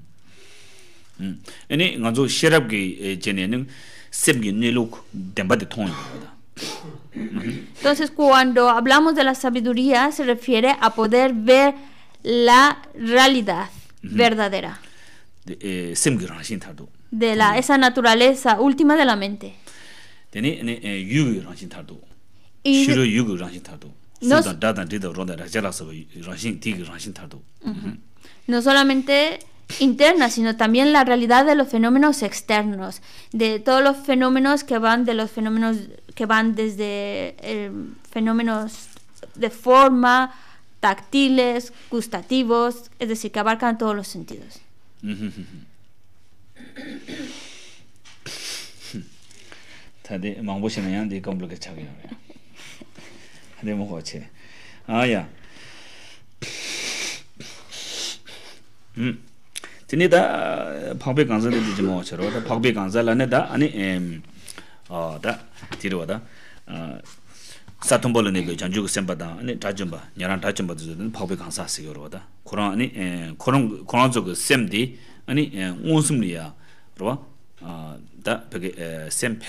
Entonces cuando hablamos de la sabiduría se refiere a poder ver la realidad verdadera. De la esa naturaleza última de la mente. No solamente interna, sino también la realidad de los fenómenos externos, de todos los fenómenos que van de los fenómenos que van desde eh, fenómenos de forma, táctiles, gustativos, es decir, que abarcan todos los sentidos. Ti nidhaa, eh, Pagpiyi Kaansaa dhiji moocharwaa, Pagpiyi eh, Kaansaa lani dhaa, aani, aaa, dhaa, ti rwaa dhaa, aaa, Satumbola nigo yujaanchu kuu sempa dhaa, aani, tachamba, nirana tachamba dhuzudni Pagpiyi Kaansaa sikyo rwaa dhaa. Kurang, aani, Kurang, Kurang zhukku semdi, aani, aaa, uunzumdi yaa rwaa, aaa, sem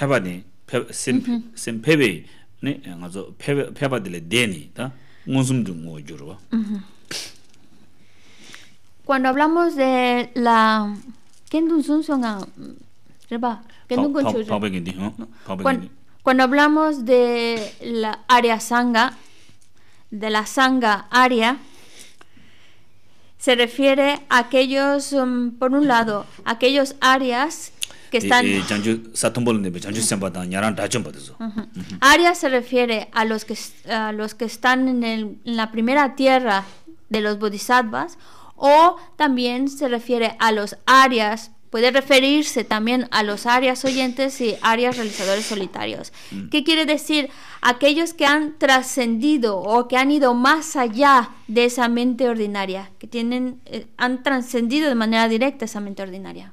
cuando hablamos de la cuando, cuando hablamos de la área sanga, de la sanga área, se refiere a aquellos, um, por un lado, aquellos áreas que eh, están... Eh, área se refiere a los que, a los que están en, en la primera tierra de los bodhisattvas o también se refiere a los arias puede referirse también a los áreas oyentes y áreas realizadores solitarios. Mm. ¿Qué quiere decir? Aquellos que han trascendido o que han ido más allá de esa mente ordinaria, que tienen, eh, han trascendido de manera directa esa mente ordinaria.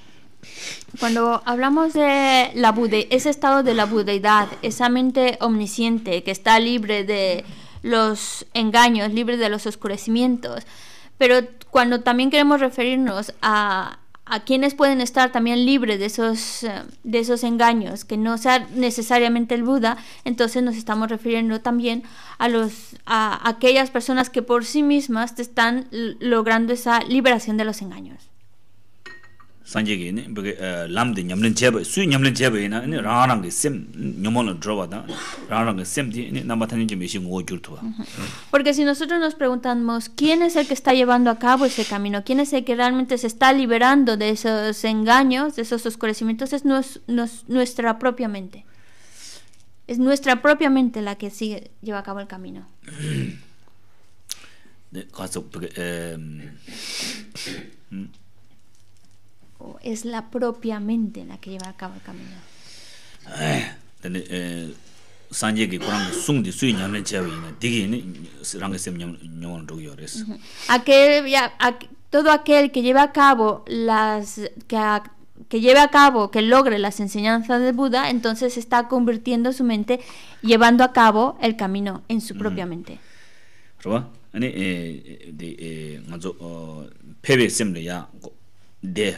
Cuando hablamos de la Bude, ese estado de la budeidad, esa mente omnisciente que está libre de los engaños, libre de los oscurecimientos, pero cuando también queremos referirnos a, quienes pueden estar también libres de esos, de esos engaños, que no sea necesariamente el Buda, entonces nos estamos refiriendo también a, los, a aquellas personas que por sí mismas están logrando esa liberación de los engaños porque si nosotros nos preguntamos quién es el que está llevando a cabo ese camino quién es el que realmente se está liberando de esos engaños de esos oscurecimientos es nuestra propia mente es nuestra propia mente la que sigue lleva a cabo el camino es la propia mente la que lleva a cabo el camino? todo aquel que lleva a cabo las que lleve a cabo que logre las enseñanzas de Buda entonces está convirtiendo su mente llevando a cabo el camino en su propia mente eh, eh,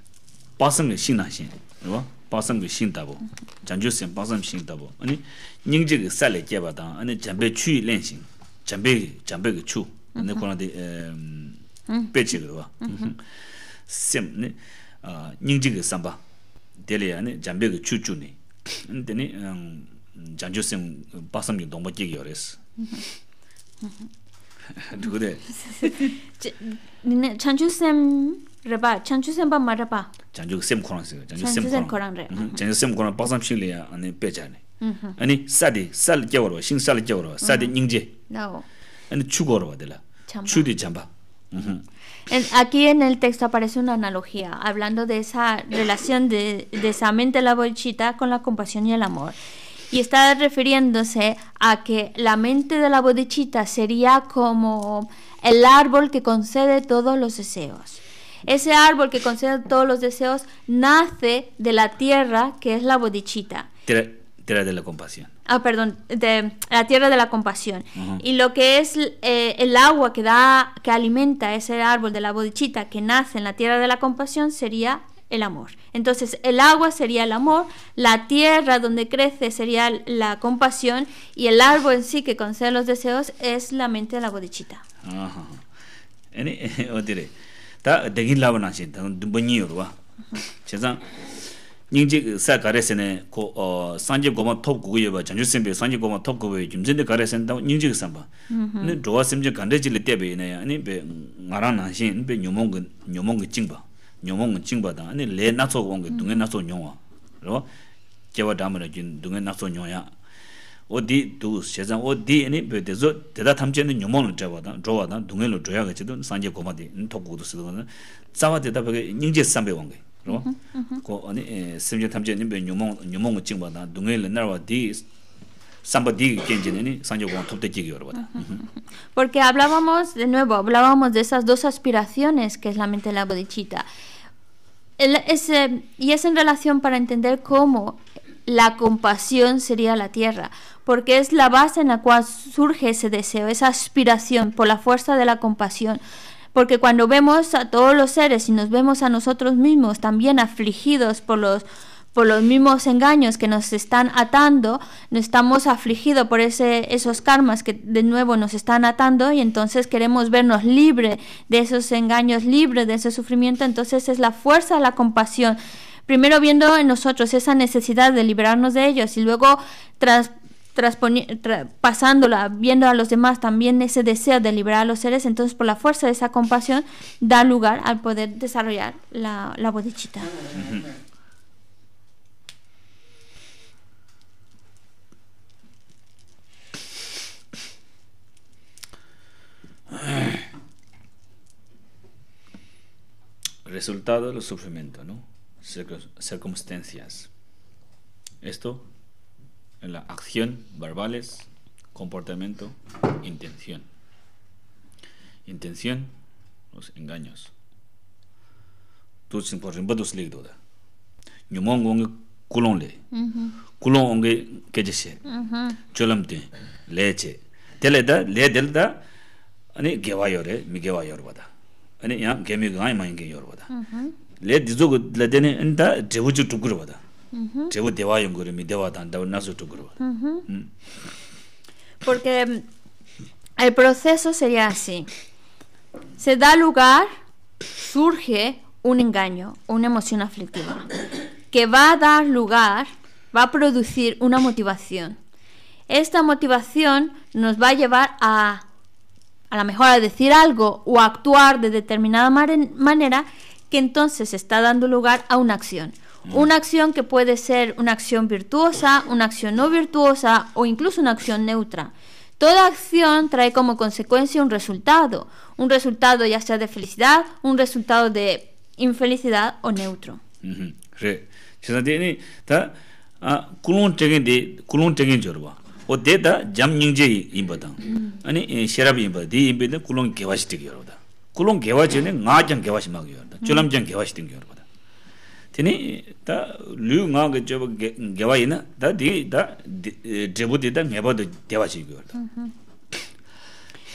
빠슴 신 나신 이거 빠슴 그 신다고 잔주스 아니 닝지 살에 깨바다 아니 잠베 추이 잠베 잠베 그추 근데 코나데 에 배치 그거 심네 아 닝지 삼바 데리 아니 추추네 근데 네 잔주스 빠슴 그 너무 깨기 어렸어 누구데 Aquí en el texto aparece una analogía, hablando de esa relación de, esa mente la bodichita con la compasión y el amor. Y está refiriéndose a que la mente de la bodichita sería como el árbol que concede todos los deseos. Ese árbol que concede todos los deseos nace de la tierra que es la bodichita. Tierra, de la compasión. Ah, perdón, de la tierra de la compasión. Y lo que es eh, el agua que da, que alimenta ese árbol de la bodichita que nace en la tierra de la compasión sería el amor. Entonces, el agua sería el amor, la tierra donde crece sería la compasión y el árbol en sí que concede los deseos es la mente de la bodichita. 다 대기 라바나 신 돈이 요르와 제상 닝지 사 가레스네 고어 산지 고마 톱 구구여 봐 전주 선배 산지 고마 톱 구구여 김진데 가레스네 닝지 삼바 네 도와 심지 간데질 때베네 아니 베 나랑 베 뇨몽 뇨몽 찡바 뇨몽 찡바다 아니 레나 쪽 온게 동에 뇽와 그리고 제와 담으러 진 동에 뇽야 Porque hablábamos, de nuevo, hablábamos de esas dos aspiraciones que es la mente de la bodichita. y es en relación para entender cómo la compasión sería la tierra, porque es la base en la cual surge ese deseo, esa aspiración por la fuerza de la compasión. Porque cuando vemos a todos los seres y nos vemos a nosotros mismos también afligidos por los por los mismos engaños que nos están atando, no estamos afligidos por ese, esos karmas que de nuevo nos están atando y entonces queremos vernos libre de esos engaños, libres de ese sufrimiento, entonces es la fuerza, de la compasión primero viendo en nosotros esa necesidad de liberarnos de ellos y luego tras pasándola, viendo a los demás también ese deseo de liberar a los seres, entonces por la fuerza de esa compasión da lugar al poder desarrollar la, la bodichita. Resultado de los sufrimientos, ¿no? circunstancias esto en la acción verbales comportamiento intención intención los engaños tú sin por ejemplo dos leído de mi mamá con el culo leche de la edad de edelta que va a ir y que va a llevar porque el proceso sería así se da lugar surge un engaño una emoción aflictiva que va a dar lugar va a producir una motivación esta motivación nos va a llevar a a lo mejor a decir algo o actuar de determinada manera que entonces está dando lugar a una acción. Una acción que puede ser una acción virtuosa, una acción no virtuosa o incluso una acción neutra. Toda acción trae como consecuencia un resultado, un resultado ya sea de felicidad, un resultado de infelicidad o neutro.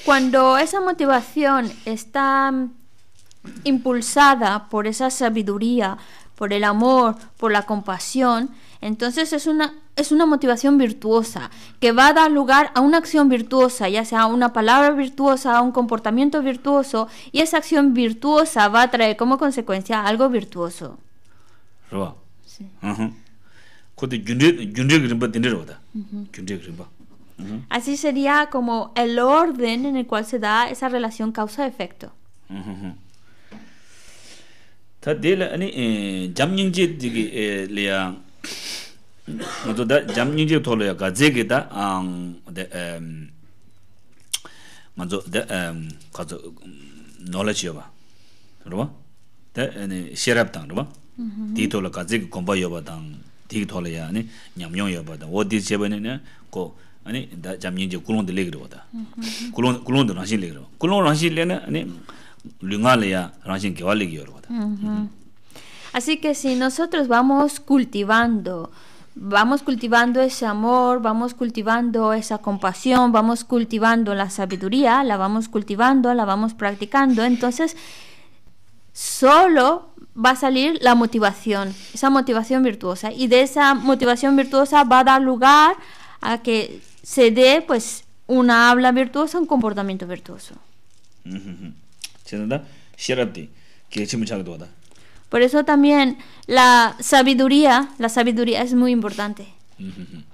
Cuando esa motivación está mm, impulsada por esa sabiduría, por el amor, por la compasión, entonces es una es una motivación virtuosa que va a dar lugar a una acción virtuosa, ya sea una palabra virtuosa, un comportamiento virtuoso, y esa acción virtuosa va a traer como consecuencia algo virtuoso. Así sería como el orden en el cual se da esa relación causa-efecto. ᱱᱚᱛᱚ ᱫᱟ ᱡᱟᱢᱱᱤᱡ ᱛᱚᱞᱚᱭᱟ ᱜᱟᱡᱮᱜᱮ ᱫᱟ ᱟᱝ ᱫᱮ ᱮᱢ ᱢᱟᱡᱚ ᱫᱮ ᱮᱢ ᱠᱟᱡᱚ ᱱᱚᱞᱮᱡ ᱭᱚᱵᱟ ᱨᱚᱵᱟ ᱫᱮ ᱮᱱᱮ ᱥᱮᱨᱟᱯ ᱛᱟᱝ ᱨᱚᱵᱟ ᱫᱤ ᱛᱚᱞᱚ ᱠᱟᱡᱮᱜ ᱠᱚᱢᱵᱟ ᱭᱚᱵᱟ ᱛᱟᱝ ᱫᱤ ᱛᱚᱞᱚᱭᱟ ᱟᱱᱤ ᱧᱟᱢᱧᱚᱝ ᱭᱚᱵᱟ ᱫᱟ ᱚᱫᱤ ᱪᱮᱵᱮᱱᱮ ᱱᱮ ᱠᱚ ᱟᱱᱤ ᱫᱟ ᱡᱟᱢᱱᱤᱡ ᱠᱩᱞᱚᱱ ᱫᱮ ᱞᱮᱜ ᱨᱚᱵᱟ ᱫᱟ ᱠᱩᱞᱚᱱ Así que si nosotros vamos cultivando vamos cultivando ese amor, vamos cultivando esa compasión, vamos cultivando la sabiduría, la vamos cultivando, la vamos practicando, entonces solo va a salir la motivación, esa motivación virtuosa. Y de esa motivación virtuosa va a dar lugar a que se dé pues una habla virtuosa, un comportamiento virtuoso. Por eso también la sabiduría, la sabiduría es muy importante. en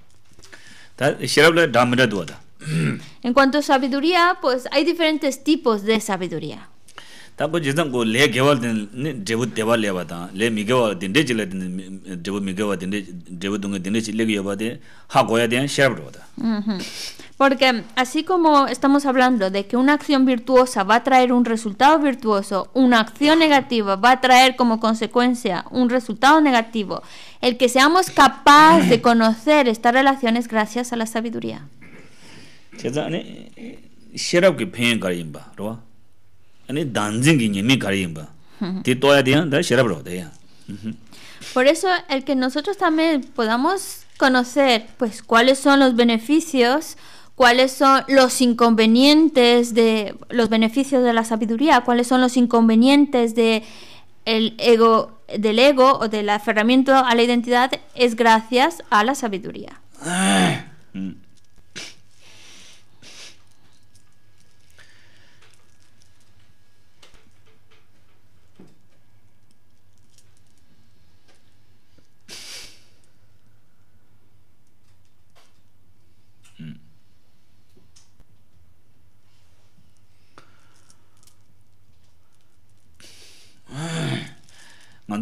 cuanto a sabiduría, pues hay diferentes tipos de sabiduría. Porque así como estamos hablando de que una acción virtuosa va a traer un resultado virtuoso, una acción negativa va a traer como consecuencia un resultado negativo, el que seamos capaces de conocer estas relaciones gracias a la sabiduría. Por eso el que nosotros también podamos conocer pues cuáles son los beneficios, cuáles son los inconvenientes de los beneficios de la sabiduría, cuáles son los inconvenientes de el ego del ego o del aferramiento a la identidad es gracias a la sabiduría.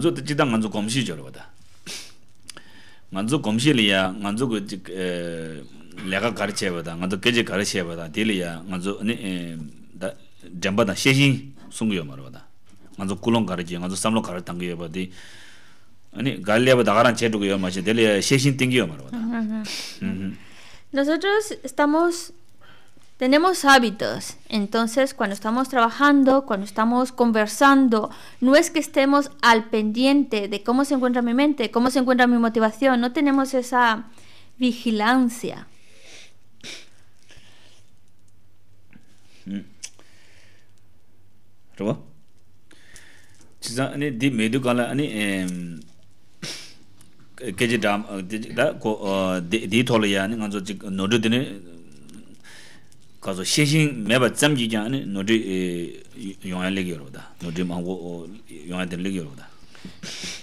nganzu ta jidang nganzu gomshi jor wada. Nganzu gomshi liya, nganzu gu laga karche wada, nganzu geje karche wada, di liya nganzu jamba dan shehin sungu yo mar wada. Nganzu kulong karche, nganzu samlong karche tangi yo wada. Ani galiya estamos... Tenemos hábitos, entonces cuando estamos trabajando, cuando estamos conversando, no es que estemos al pendiente de cómo se encuentra mi mente, cómo se encuentra mi motivación, no tenemos esa vigilancia. Hmm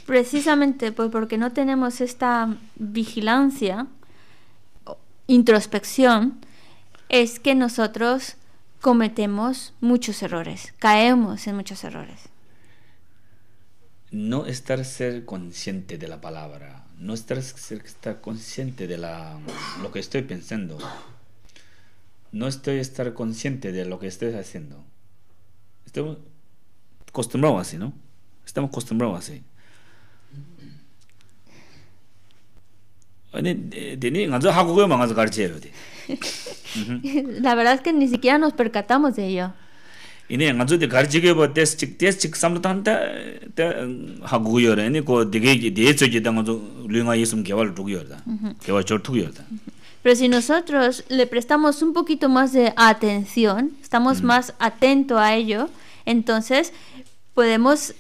precisamente pues porque no tenemos esta vigilancia introspección es que nosotros cometemos muchos errores caemos en muchos errores no estar ser consciente de la palabra no estar estar consciente de la lo que estoy pensando no estoy estar consciente de lo que estés haciendo. Estamos acostumbrados así, ¿no? Estamos acostumbrados así. La verdad es que ni siquiera nos percatamos de ello. Pero si nosotros le prestamos un poquito más de atención, estamos más atentos a ello, entonces podemos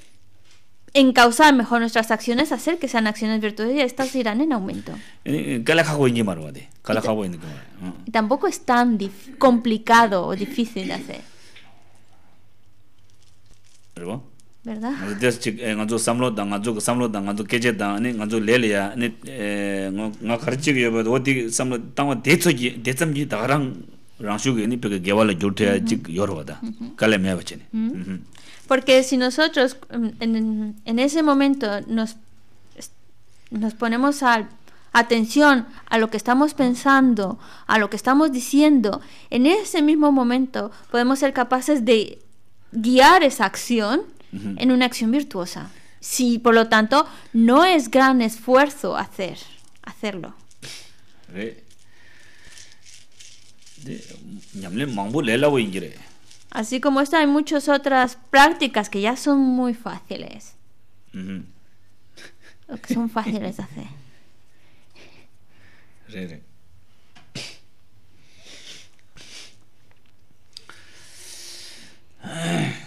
encauzar mejor nuestras acciones, hacer que sean acciones virtuosas y estas irán en aumento. tampoco es tan complicado o difícil de hacer porque si nosotros mm, en, ese momento nos nos ponemos atención a lo que estamos pensando, a lo que estamos diciendo, en ese mismo momento podemos ser capaces de guiar esa acción en una acción virtuosa. Si por lo tanto, no es gran esfuerzo hacer, hacerlo. Así como esto, hay muchas otras prácticas que ya son muy fáciles. Que son fáciles de hacer.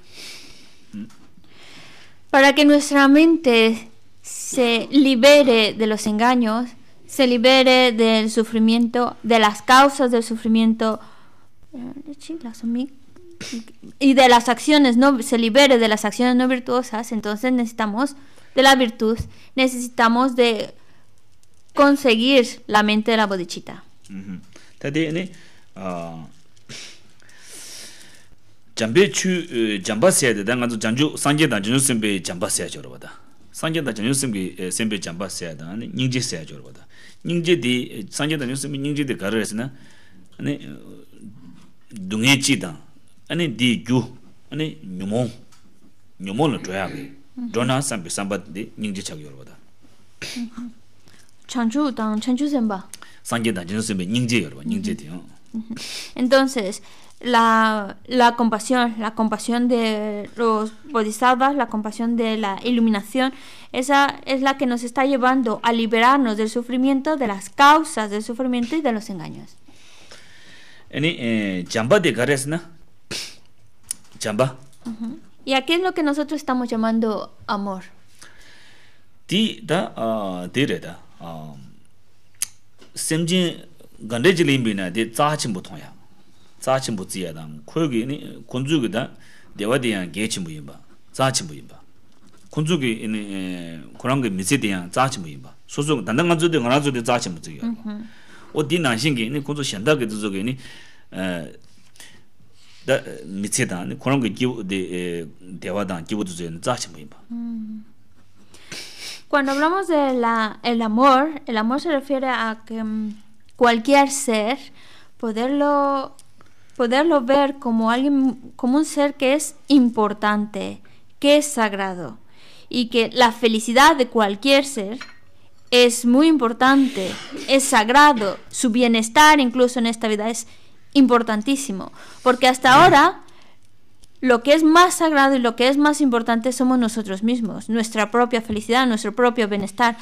Para que nuestra mente se libere de los engaños, se libere del sufrimiento, de las causas del sufrimiento eh, y de las acciones, no se libere de las acciones no virtuosas, entonces necesitamos de la virtud, necesitamos de conseguir la mente de la bodichita. Uh jambi chu eh, jamba 장주 dada nga zu janju sangye dan janju simbi jamba siya jor wada sangye dan janju simbi 아니 jamba 아니 dada nyingji siya jor wada nyingji di sangye dan janju simbi nyingji entonces la, compasión, la compasión de los bodhisattvas, la compasión de la iluminación, esa es la que nos está llevando a liberarnos del sufrimiento, de las causas del sufrimiento y de los engaños. Eh, ¿Y a qué es lo que nosotros estamos llamando amor? Ti da, ah, da, ah, tsaachin bu tsiyaa dhan, kuyo ki ini kunzu ki dhan dewa diyaan gechin bu yinba, tsaachin bu yinba. Kunzu ki ini kurangi misi diyaan tsaachin bu yinba. Susu, dandang nganzu Cuando hablamos de la, el amor, el amor se refiere a que cualquier ser poderlo poderlo ver como alguien, como un ser que es importante, que es sagrado y que la felicidad de cualquier ser es muy importante, es sagrado, su bienestar incluso en esta vida es importantísimo, porque hasta ahora lo que es más sagrado y lo que es más importante somos nosotros mismos, nuestra propia felicidad, nuestro propio bienestar.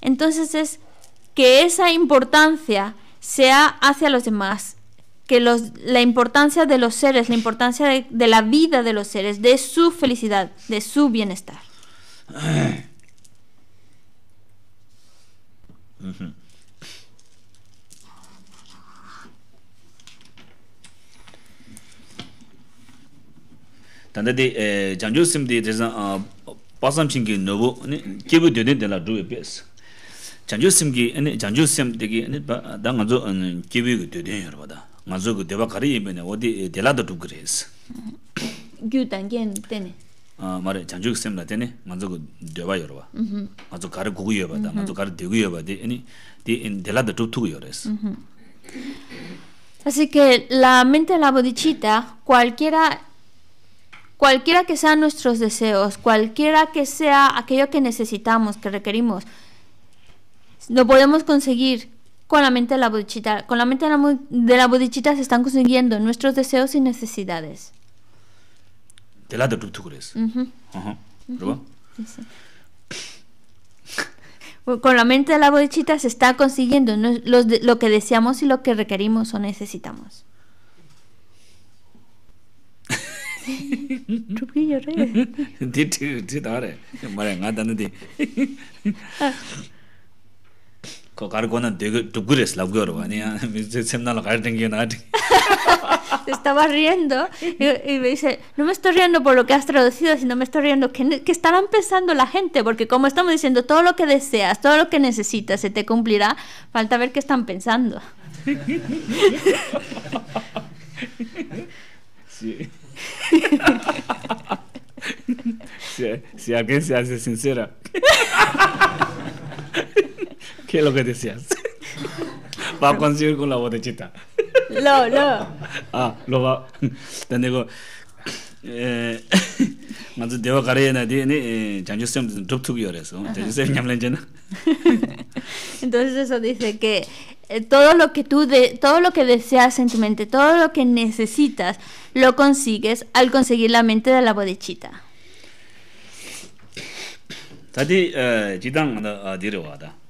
Entonces es que esa importancia sea hacia los demás, que los, la importancia de los seres, la importancia de, de, la vida de los seres, de su felicidad, de su bienestar. Tandadi janju simdi desa pasam chingi nobu kibu dene de la duwe pes. Janju simgi janju sim degi da nganzo kibu yorba da ngazu de dewa kari yinpe ne wadi eh, dela da tuk reyes gyu tangen tene mara ah, Mare, ki semla tene ngazu gu dewa yorwa ngazu mm-hmm. kari gugu yorwa da ngazu kari degu yorwa di eni dela da tuk tuk mm-hmm. Así que la mente de la bodichita, cualquiera cualquiera que sean nuestros deseos, cualquiera que sea aquello que necesitamos, que requerimos, lo podemos conseguir con la mente de la bodichita. Con la mente de la, se están consiguiendo nuestros deseos y necesidades. De la de Con la mente de la bodichita se está consiguiendo los lo que deseamos y lo que requerimos o necesitamos. estaba riendo y, me dice, no me estoy riendo por lo que has traducido, sino me estoy riendo que, que estarán pensando la gente, porque como estamos diciendo, todo lo que deseas, todo lo que necesitas se te cumplirá, falta ver qué están pensando. Sí. si, si alguien se hace sincera. ¿Qué es lo que decías? Va a conseguir con la botechita. no no Ah, lo va. Eh. Entonces eso dice que eh, todo lo que tú de, todo lo que deseas en tu mente, todo lo que necesitas, lo consigues al conseguir la mente de la bodechita. tati es lo que 데려와다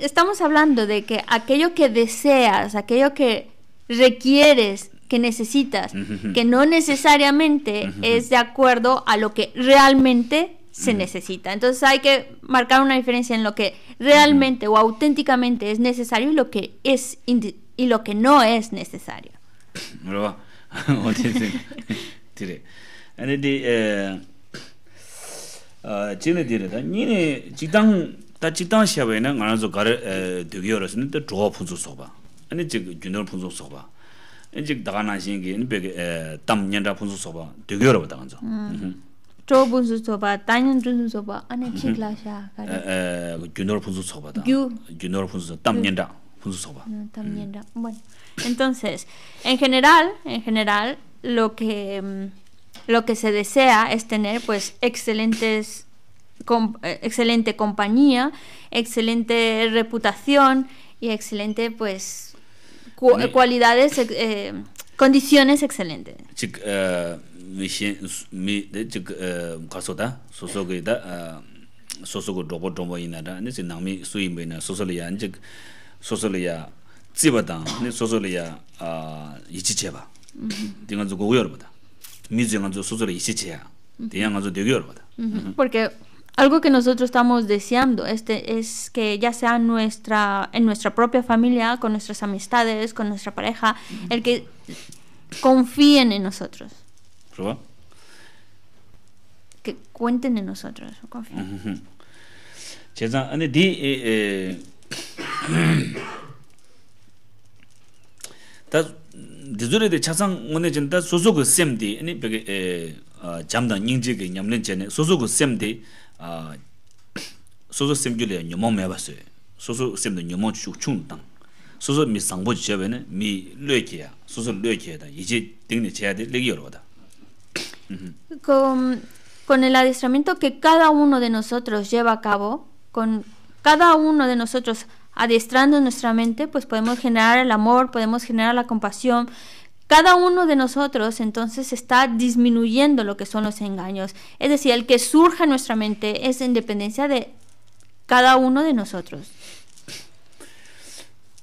estamos hablando de que aquello que deseas aquello que requieres que necesitas mm-hmm. que no necesariamente mm-hmm. es de acuerdo a lo que realmente se mm-hmm. necesita. Entonces hay que marcar una diferencia en lo que realmente o auténticamente es necesario y lo que es y lo que no es necesario. 그러와 어디지 들이 아니 디 어~ 진에 디르다 니네 직당 다 직당 시합에나 가나서 가르 되기어서는 또 조합 써봐 아니 지금 균열 분석 써봐 이제 나가는 신기 인백 에땀 써봐 되기어로 보다 먼저 조 분석 써봐 단년 분석 아니 킥라샤 가르 에 균열 분석 써봐다 뭐 Entonces, en general, en general, lo que, mm, lo que se desea es tener pues excelentes eh, excelente compañía, excelente reputación y excelente pues cualidades eh, condiciones excelentes porque algo que nosotros estamos deseando este es que ya sea nuestra en nuestra propia familia con nuestras amistades con nuestra pareja el que confíen en nosotros que cuenten en nosotros confíen cheza 다 디즈르데 차상 원내진다 소소그 셈디 아니 베게 에 잠다 닝지게 냠렌체네 소소그 셈디 아 소소 셈줄이 냠몽 메바스 소소 셈드 냠몽 추충탄 소소 미상보 지베네 미 뢰게야 소소 뢰게다 이제 등네 제야데 레기여로다 그 con el adiestramiento que cada uno de nosotros lleva a cabo con cada uno de nosotros adiestrando nuestra mente, pues podemos generar el amor, podemos generar la compasión. Cada uno de nosotros entonces está disminuyendo lo que son los engaños. Es decir, el que surja en nuestra mente es independencia de cada uno de nosotros.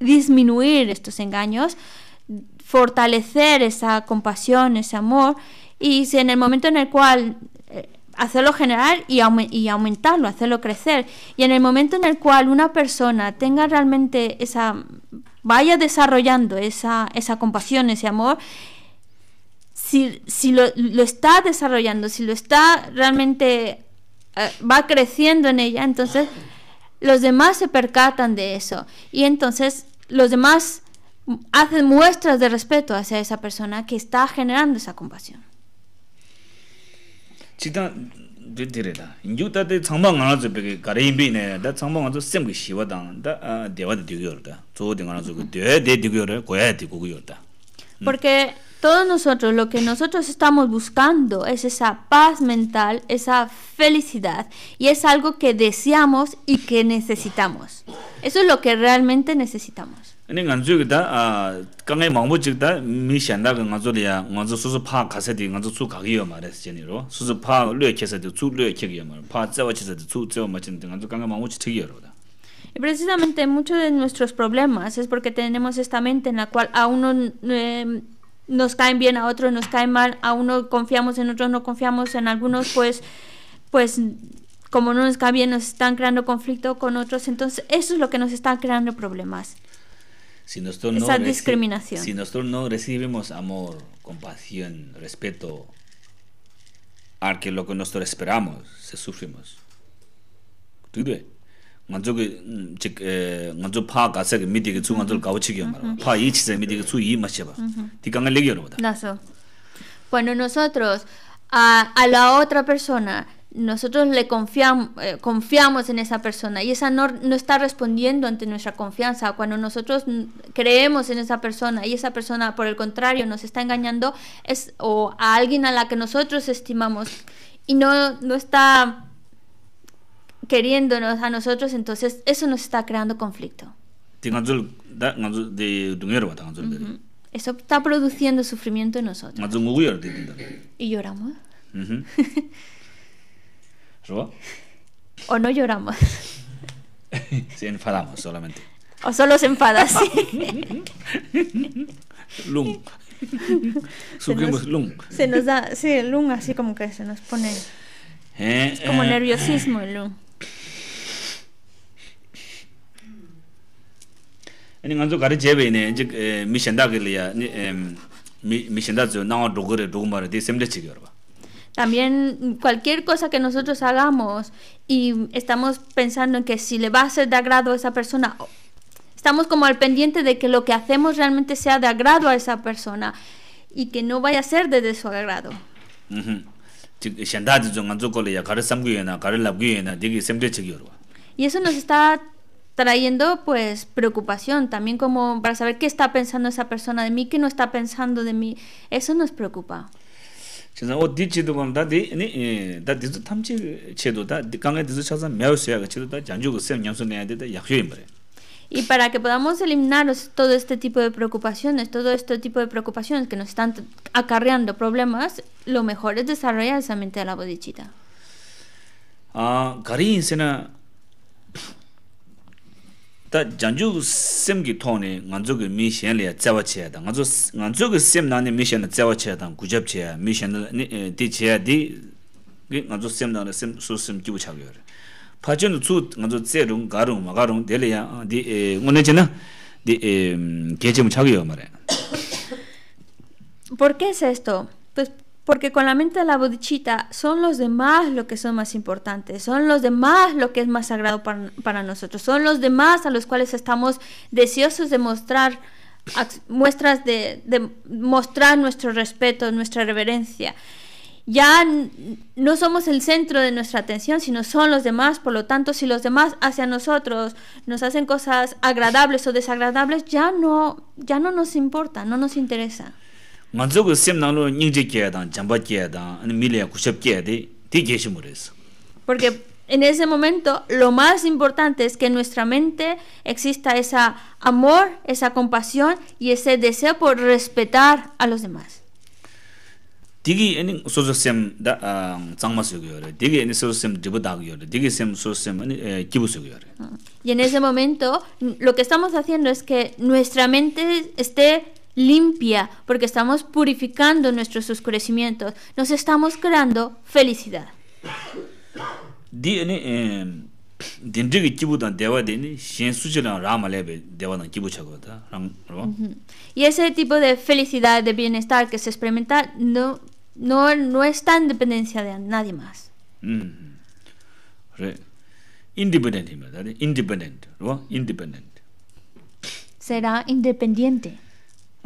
disminuir estos engaños, fortalecer esa compasión, ese amor, y si en el momento en el cual eh, hacerlo generar y, y, aumentarlo, hacerlo crecer, y en el momento en el cual una persona tenga realmente esa, vaya desarrollando esa, esa compasión, ese amor, si, si lo, está desarrollando, si lo está realmente, eh, va creciendo en ella, entonces los demás se percatan de eso y entonces los demás hacen muestras de respeto hacia esa persona que está generando esa compasión. Chita direla yuta de changba ngana zu be garin bi ne da changba ngana zu sem ge shiwa dang da dewa de diyor da zo de ngana zu de de diyor ko ya de ko de da Porque todos nosotros lo que nosotros estamos buscando es esa paz mental, esa felicidad y es algo que deseamos y que necesitamos. Eso es lo que realmente necesitamos. Y precisamente muchos de nuestros problemas es porque tenemos esta mente en la cual a no em, nos caen bien, a otros nos caen mal, a unos confiamos, en otros no confiamos, en algunos pues, pues como no nos cae bien, nos están creando conflicto con otros, entonces eso es lo que nos está creando problemas. Si nosotros no Esa discriminación. Si nosotros no recibimos amor, compasión, respeto, al que lo que nosotros esperamos, se sufrimos. ¿Tú bueno, cuando nosotros a, la otra persona nosotros le confiamos eh, confiamos en esa persona y esa no, no, está respondiendo ante nuestra confianza. Cuando nosotros creemos en esa persona y esa persona, por el contrario, nos está engañando es, o a alguien a la que nosotros estimamos y no, no está queriéndonos a nosotros, entonces eso nos está creando conflicto. Eso está produciendo sufrimiento en nosotros. Y lloramos. o no lloramos. Si enfadamos solamente. O solo se enfada, sí. lung. se nos, lung. Se nos da, sí, lung así como que se nos pone. es eh, como eh. nerviosismo el lung. También cualquier cosa que nosotros hagamos y estamos pensando en que si le va a ser de agrado a esa persona, estamos como al pendiente de que lo que hacemos realmente sea de agrado a esa persona y que no vaya a ser de desagrado. Y eso nos está trayendo pues preocupación también como para saber qué está pensando esa persona de mí, qué no está pensando de mí. Eso nos preocupa. Y para que podamos eliminar todo este tipo de preocupaciones, todo este tipo de preocupaciones que nos están acarreando problemas, lo mejor es desarrollar esa mente de la bodichita. Ah, Ta janju sim ki thawne nganzo ki mi shen liya tsewa chaya ta, nganzo ki sim nani mi shen na tsewa chaya ta, gujab chaya, mi shen di chaya di, nganzo sim nani sim su Por es esto? Pues... porque con la mente de la bodichita son los demás lo que son más importantes, son los demás lo que es más sagrado para, nosotros, son los demás a los cuales estamos deseosos de mostrar muestras de, de, mostrar nuestro respeto, nuestra reverencia. Ya no somos el centro de nuestra atención, sino son los demás. Por lo tanto, si los demás hacia nosotros nos hacen cosas agradables o desagradables, ya no, ya no nos importa, no nos interesa. Porque en ese momento lo más importante es que en nuestra mente exista ese amor, esa compasión y ese deseo por respetar a los demás. Y en ese momento lo que estamos haciendo es que nuestra mente esté limpia, porque estamos purificando nuestros oscurecimientos, nos estamos creando felicidad. Em, y ese tipo de felicidad, de bienestar que se experimenta no, no, está en dependencia de nadie más. independiente independiente Será independiente.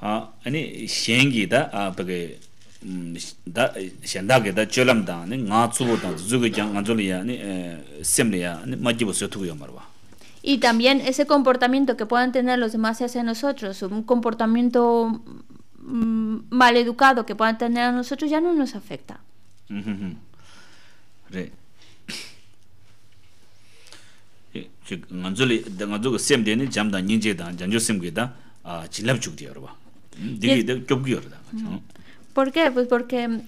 아니 셴기 다 아베게 다 셴다게 다 쫄람다 아니 나츠보다 주게장 안졸이야 ni 셈리야 아니 맞지보서 투고요 말와 Y también ese comportamiento que puedan tener los demás hacia nosotros, un comportamiento mm, mal educado que puedan tener a nosotros ya no nos afecta. Re. Nganzuli, nganzuga sem deni jamda nyingje dan, janjo sem ge da, jilab chuk diya ¿Por qué? Pues porque mm,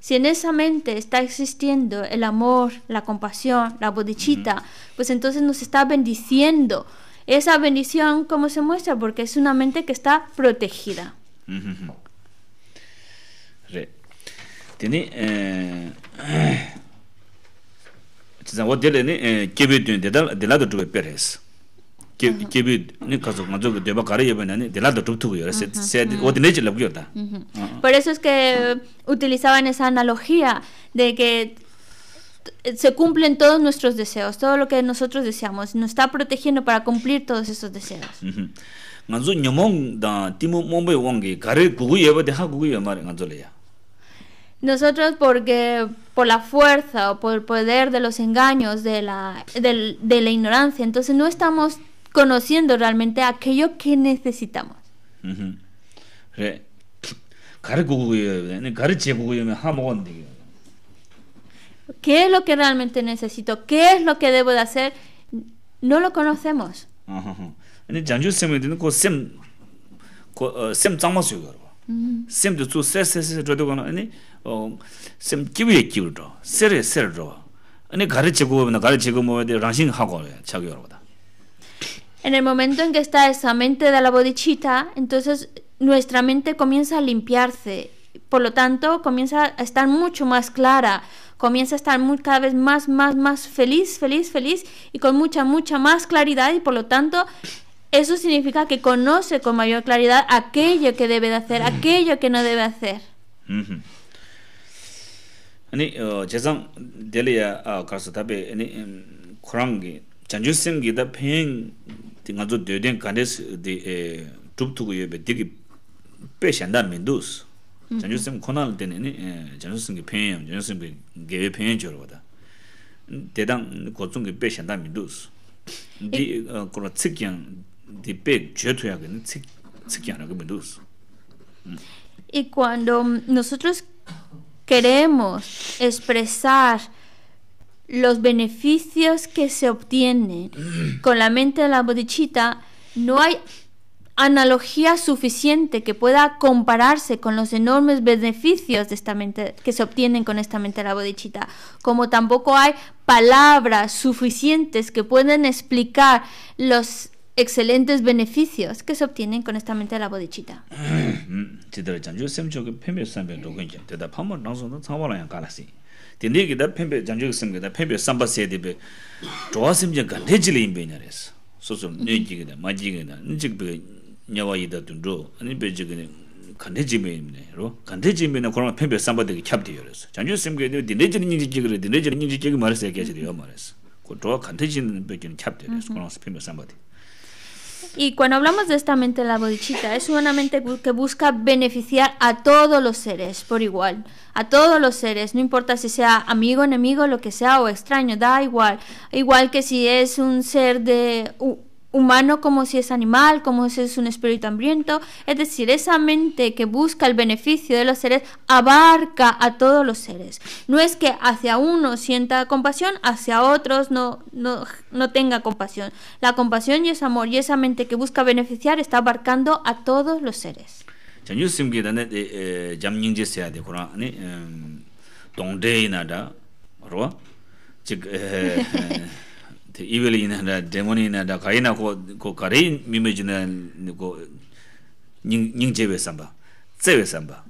si en esa mente está existiendo el amor, la compasión, la bodichita, pues entonces nos está bendiciendo. Esa bendición, ¿cómo se muestra? Porque es una mente que está protegida. Eh, por eso es que utilizaban esa analogía de que se cumplen todos nuestros deseos todo lo que nosotros deseamos nos está protegiendo para cumplir todos esos deseos nosotros porque por la fuerza o por el poder de los engaños de la de la ignorancia entonces no estamos conociendo realmente aquello que necesitamos. ¿Qué es lo que realmente necesito? ¿Qué es lo que debo de hacer? No lo conocemos. En el momento en que está esa mente de la bodichita, entonces nuestra mente comienza a limpiarse. Por lo tanto, comienza a estar mucho más clara, comienza a estar muy, cada vez más, más, más feliz, feliz, feliz y con mucha, mucha más claridad y por lo tanto eso significa que conoce con mayor claridad aquello que debe de hacer, mm. aquello que no debe hacer di nga eh, zo döden kandes di tup tuku be digi pe shanda mindus janju sim konal dene ni janju sim ki penyam, janju sim ki gewe penyam choro wada dedan kotsung ki pe shanda mindus di kora tsik yang di pe jue tuya gani tsik yang raga mindus mm. y cuando nosotros queremos expresar los beneficios que se obtienen mm. con la mente de la bodichita, no hay analogía suficiente que pueda compararse con los enormes beneficios de esta mente, que se obtienen con esta mente de la bodichita, como tampoco hay palabras suficientes que pueden explicar los excelentes beneficios que se obtienen con esta mente de la bodichita. Mm. 디니기다 ki da pimpe 삼바세디베 조아심제 ki da pimpe samba sedi pe Chowa sim jan gandhe jili imbe nyari es So so nyo ki ki da ma ji ki da Nchik pe nyawa yi da ya Ko Y cuando hablamos de esta mente la bodichita, es una mente que busca beneficiar a todos los seres por igual, a todos los seres, no importa si sea amigo, enemigo, lo que sea o extraño, da igual. Igual que si es un ser de humano como si es animal, como si es un espíritu hambriento. Es decir, esa mente que busca el beneficio de los seres abarca a todos los seres. No es que hacia uno sienta compasión, hacia otros no, no, no tenga compasión. La compasión y ese amor y esa mente que busca beneficiar está abarcando a todos los seres samba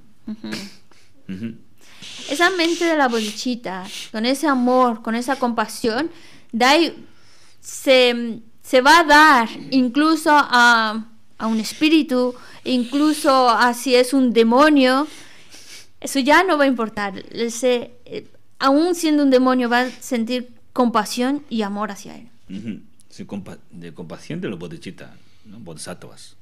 esa mente de la bolichita con ese amor con esa compasión se va a dar incluso a un espíritu incluso a si es un demonio eso ya no va a importar eh, aún siendo un demonio va a sentir compasión y amor hacia él. de compasión de los bodhicitas, ¿no? bodhisattvas.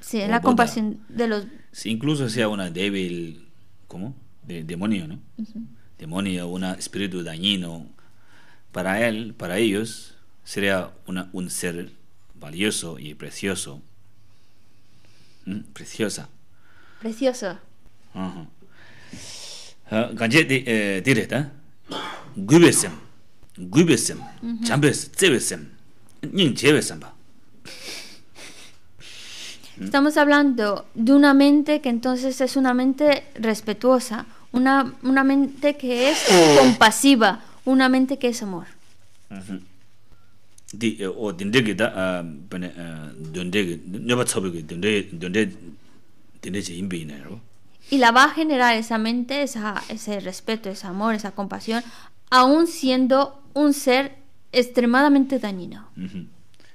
Sí, la compasión de los... incluso sea una débil, ¿cómo? De, demonio, ¿no? Demonio, un espíritu dañino. Para él, para ellos, sería una, un ser valioso y precioso. ¿Mm? Preciosa. Preciosa. Ajá. Uh ah, -huh. Mm-hmm. Mm-hmm. Estamos hablando de una mente que entonces es una mente respetuosa, una, una mente que es oh. compasiva, una mente que es amor. Y la va a generar esa mente, esa, ese respeto, ese amor, esa compasión aún siendo un ser extremadamente dañino.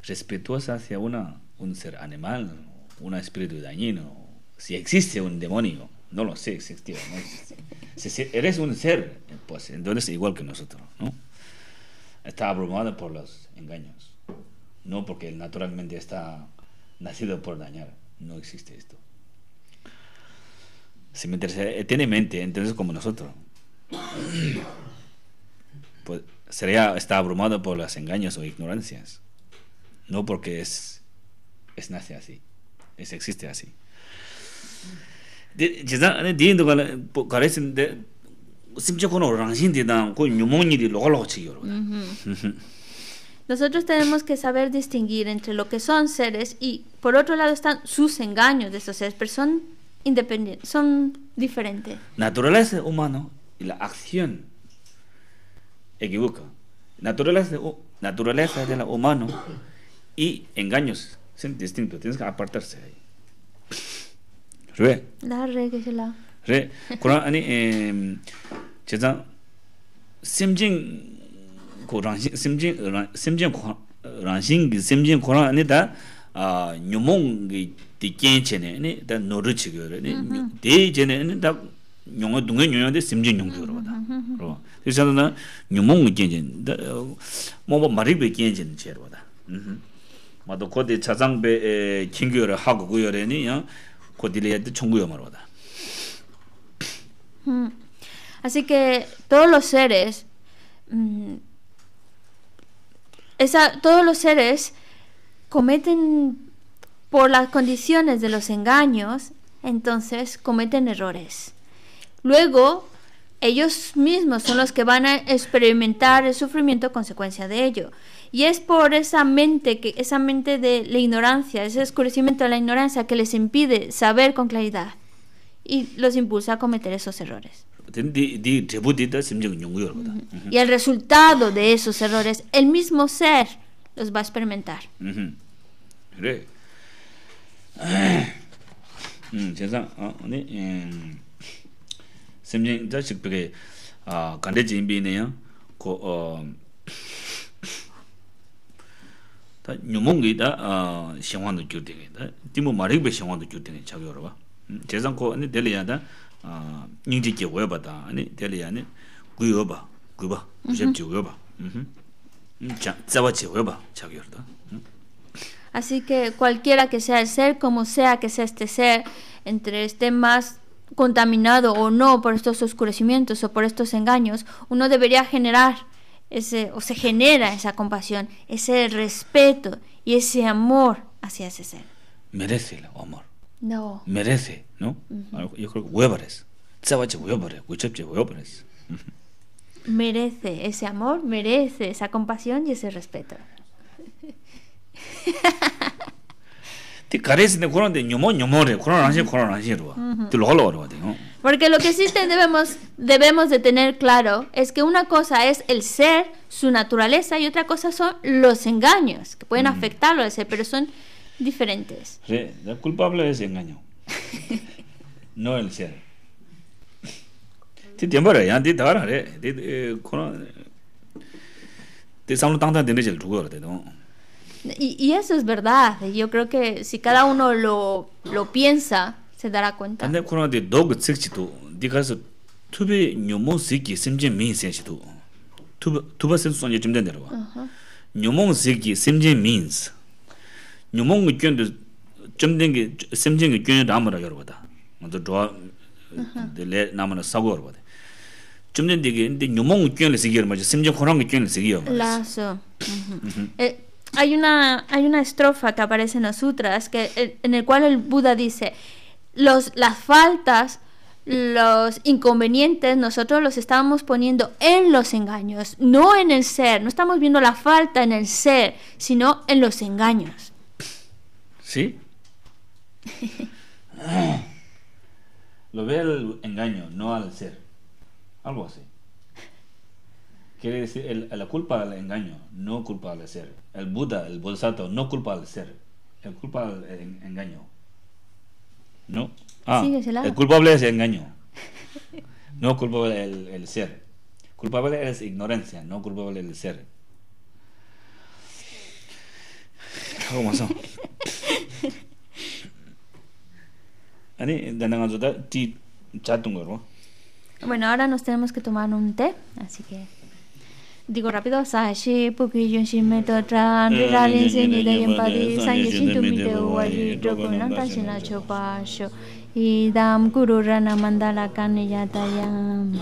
Respetuosa hacia una, un ser animal, un espíritu dañino, si existe un demonio, no lo sé, existió, si, eres un ser, pues entonces igual que nosotros, ¿no? Está abrumado por los engaños, no porque naturalmente está nacido por dañar, no existe esto. Si me eh, tiene mente, entonces como nosotros. Pues, sería, está abrumado por los engaños o ignorancias. No porque es, es nace así, es existe así. Nosotros tenemos que saber distinguir entre lo que son seres y, por otro lado, están sus engaños de esos seres, pero son independientes, son diferentes. Naturaleza humana y la acción equivoca. Naturaleza, oh, naturaleza de la humano y engaños sin distinto, tienes que apartarse de ahí. Re. La re que se la. Re. Cuando eh chezan simjin ko ran simjin simjin ko ran sing gi simjin ko da da noru chigyo mm-hmm. de da nyunga dunga nyunga de simjin nyungu yorwa da 그래서 나 nyumungu genjin mōba marikbe genjin cherwa da mato kodi chazangbe kingu yore hagu gu yore ni kodi le yade chungu yomarwa da Así que todos los seres esa, todos los seres cometen por las condiciones de los engaños, entonces cometen errores. Luego, ellos mismos son los que van a experimentar el sufrimiento consecuencia de ello. Y es por esa mente, que, esa mente de la ignorancia, ese oscurecimiento de la ignorancia que les impide saber con claridad y los impulsa a cometer esos errores. Y el resultado de esos errores, el mismo ser los va a experimentar semjeng da shik peke kante jingbi ne yang ko da nyumungi da shengwaan do gyur denge da dimu marikbe shengwaan do gyur denge chak yorwa chezang ko ane deli ya da nyingji ge weba da ane deli ya ane guyo ba guyo ba ushab ji guyo ba zawa ji weba chak yorda Así que cualquiera que sea el ser, como sea que sea este ser, entre este más contaminado o no por estos oscurecimientos o por estos engaños, uno debería generar ese, o se genera esa compasión, ese respeto y ese amor hacia ese ser. Merece el amor. No. Merece, ¿no? Yo creo que huevares. Merece ese amor, merece esa compasión y ese respeto. Porque lo que sí debemos, debemos de tener claro es que una cosa es el ser, su naturaleza, y otra cosa son los engaños, que pueden mm. afectarlo al ser, pero son diferentes. Sí, el culpable es el engaño, no el ser. Ti tiempo re, ya ti tara ¿eh? ti kono ti tangtan de ¿no? Y, y eso es verdad. Yo creo que si cada uno lo, lo piensa, se dará cuenta. Ande kuna de dog tsik chitu, di kaso tubi nyumon siki simje mi sen chitu. Tuba sen su sonye jimden derwa. Nyumon siki simje mi ins. Nyumon ki kyun tu jimden ge simje ki kyun dhamra yorwa da. Mato dhwa le namana sago yorwa da. Jimden di ki nyumon ki kyun le sikiyorwa maja, simje kuna ki kyun le sikiyorwa maja. La so. hay una, hay una estrofa que aparece en los sutras que, eh, en el cual el Buda dice, los, las faltas, los inconvenientes, nosotros los estamos poniendo en los engaños, no en el ser. No estamos viendo la falta en el ser, sino en los engaños. ¿Sí? Lo ve el engaño, no al ser. Algo así. Quiere decir, la culpa al engaño, no culpa al ser el Buda, el Bodhisattva, no culpa al ser, el culpable al engaño. No. Ah, el culpable es el engaño. No culpable el, el ser. Culpable es ignorancia, no culpable el ser. ¿Cómo son? Bueno, ahora nos tenemos que tomar un té, así que... digo rápido sashi porque yo sí me to tran de la linse ni de en padi san y sin tu mi de wali to con la tashin la chopa sho y dam guru rana mandala kaniyatayam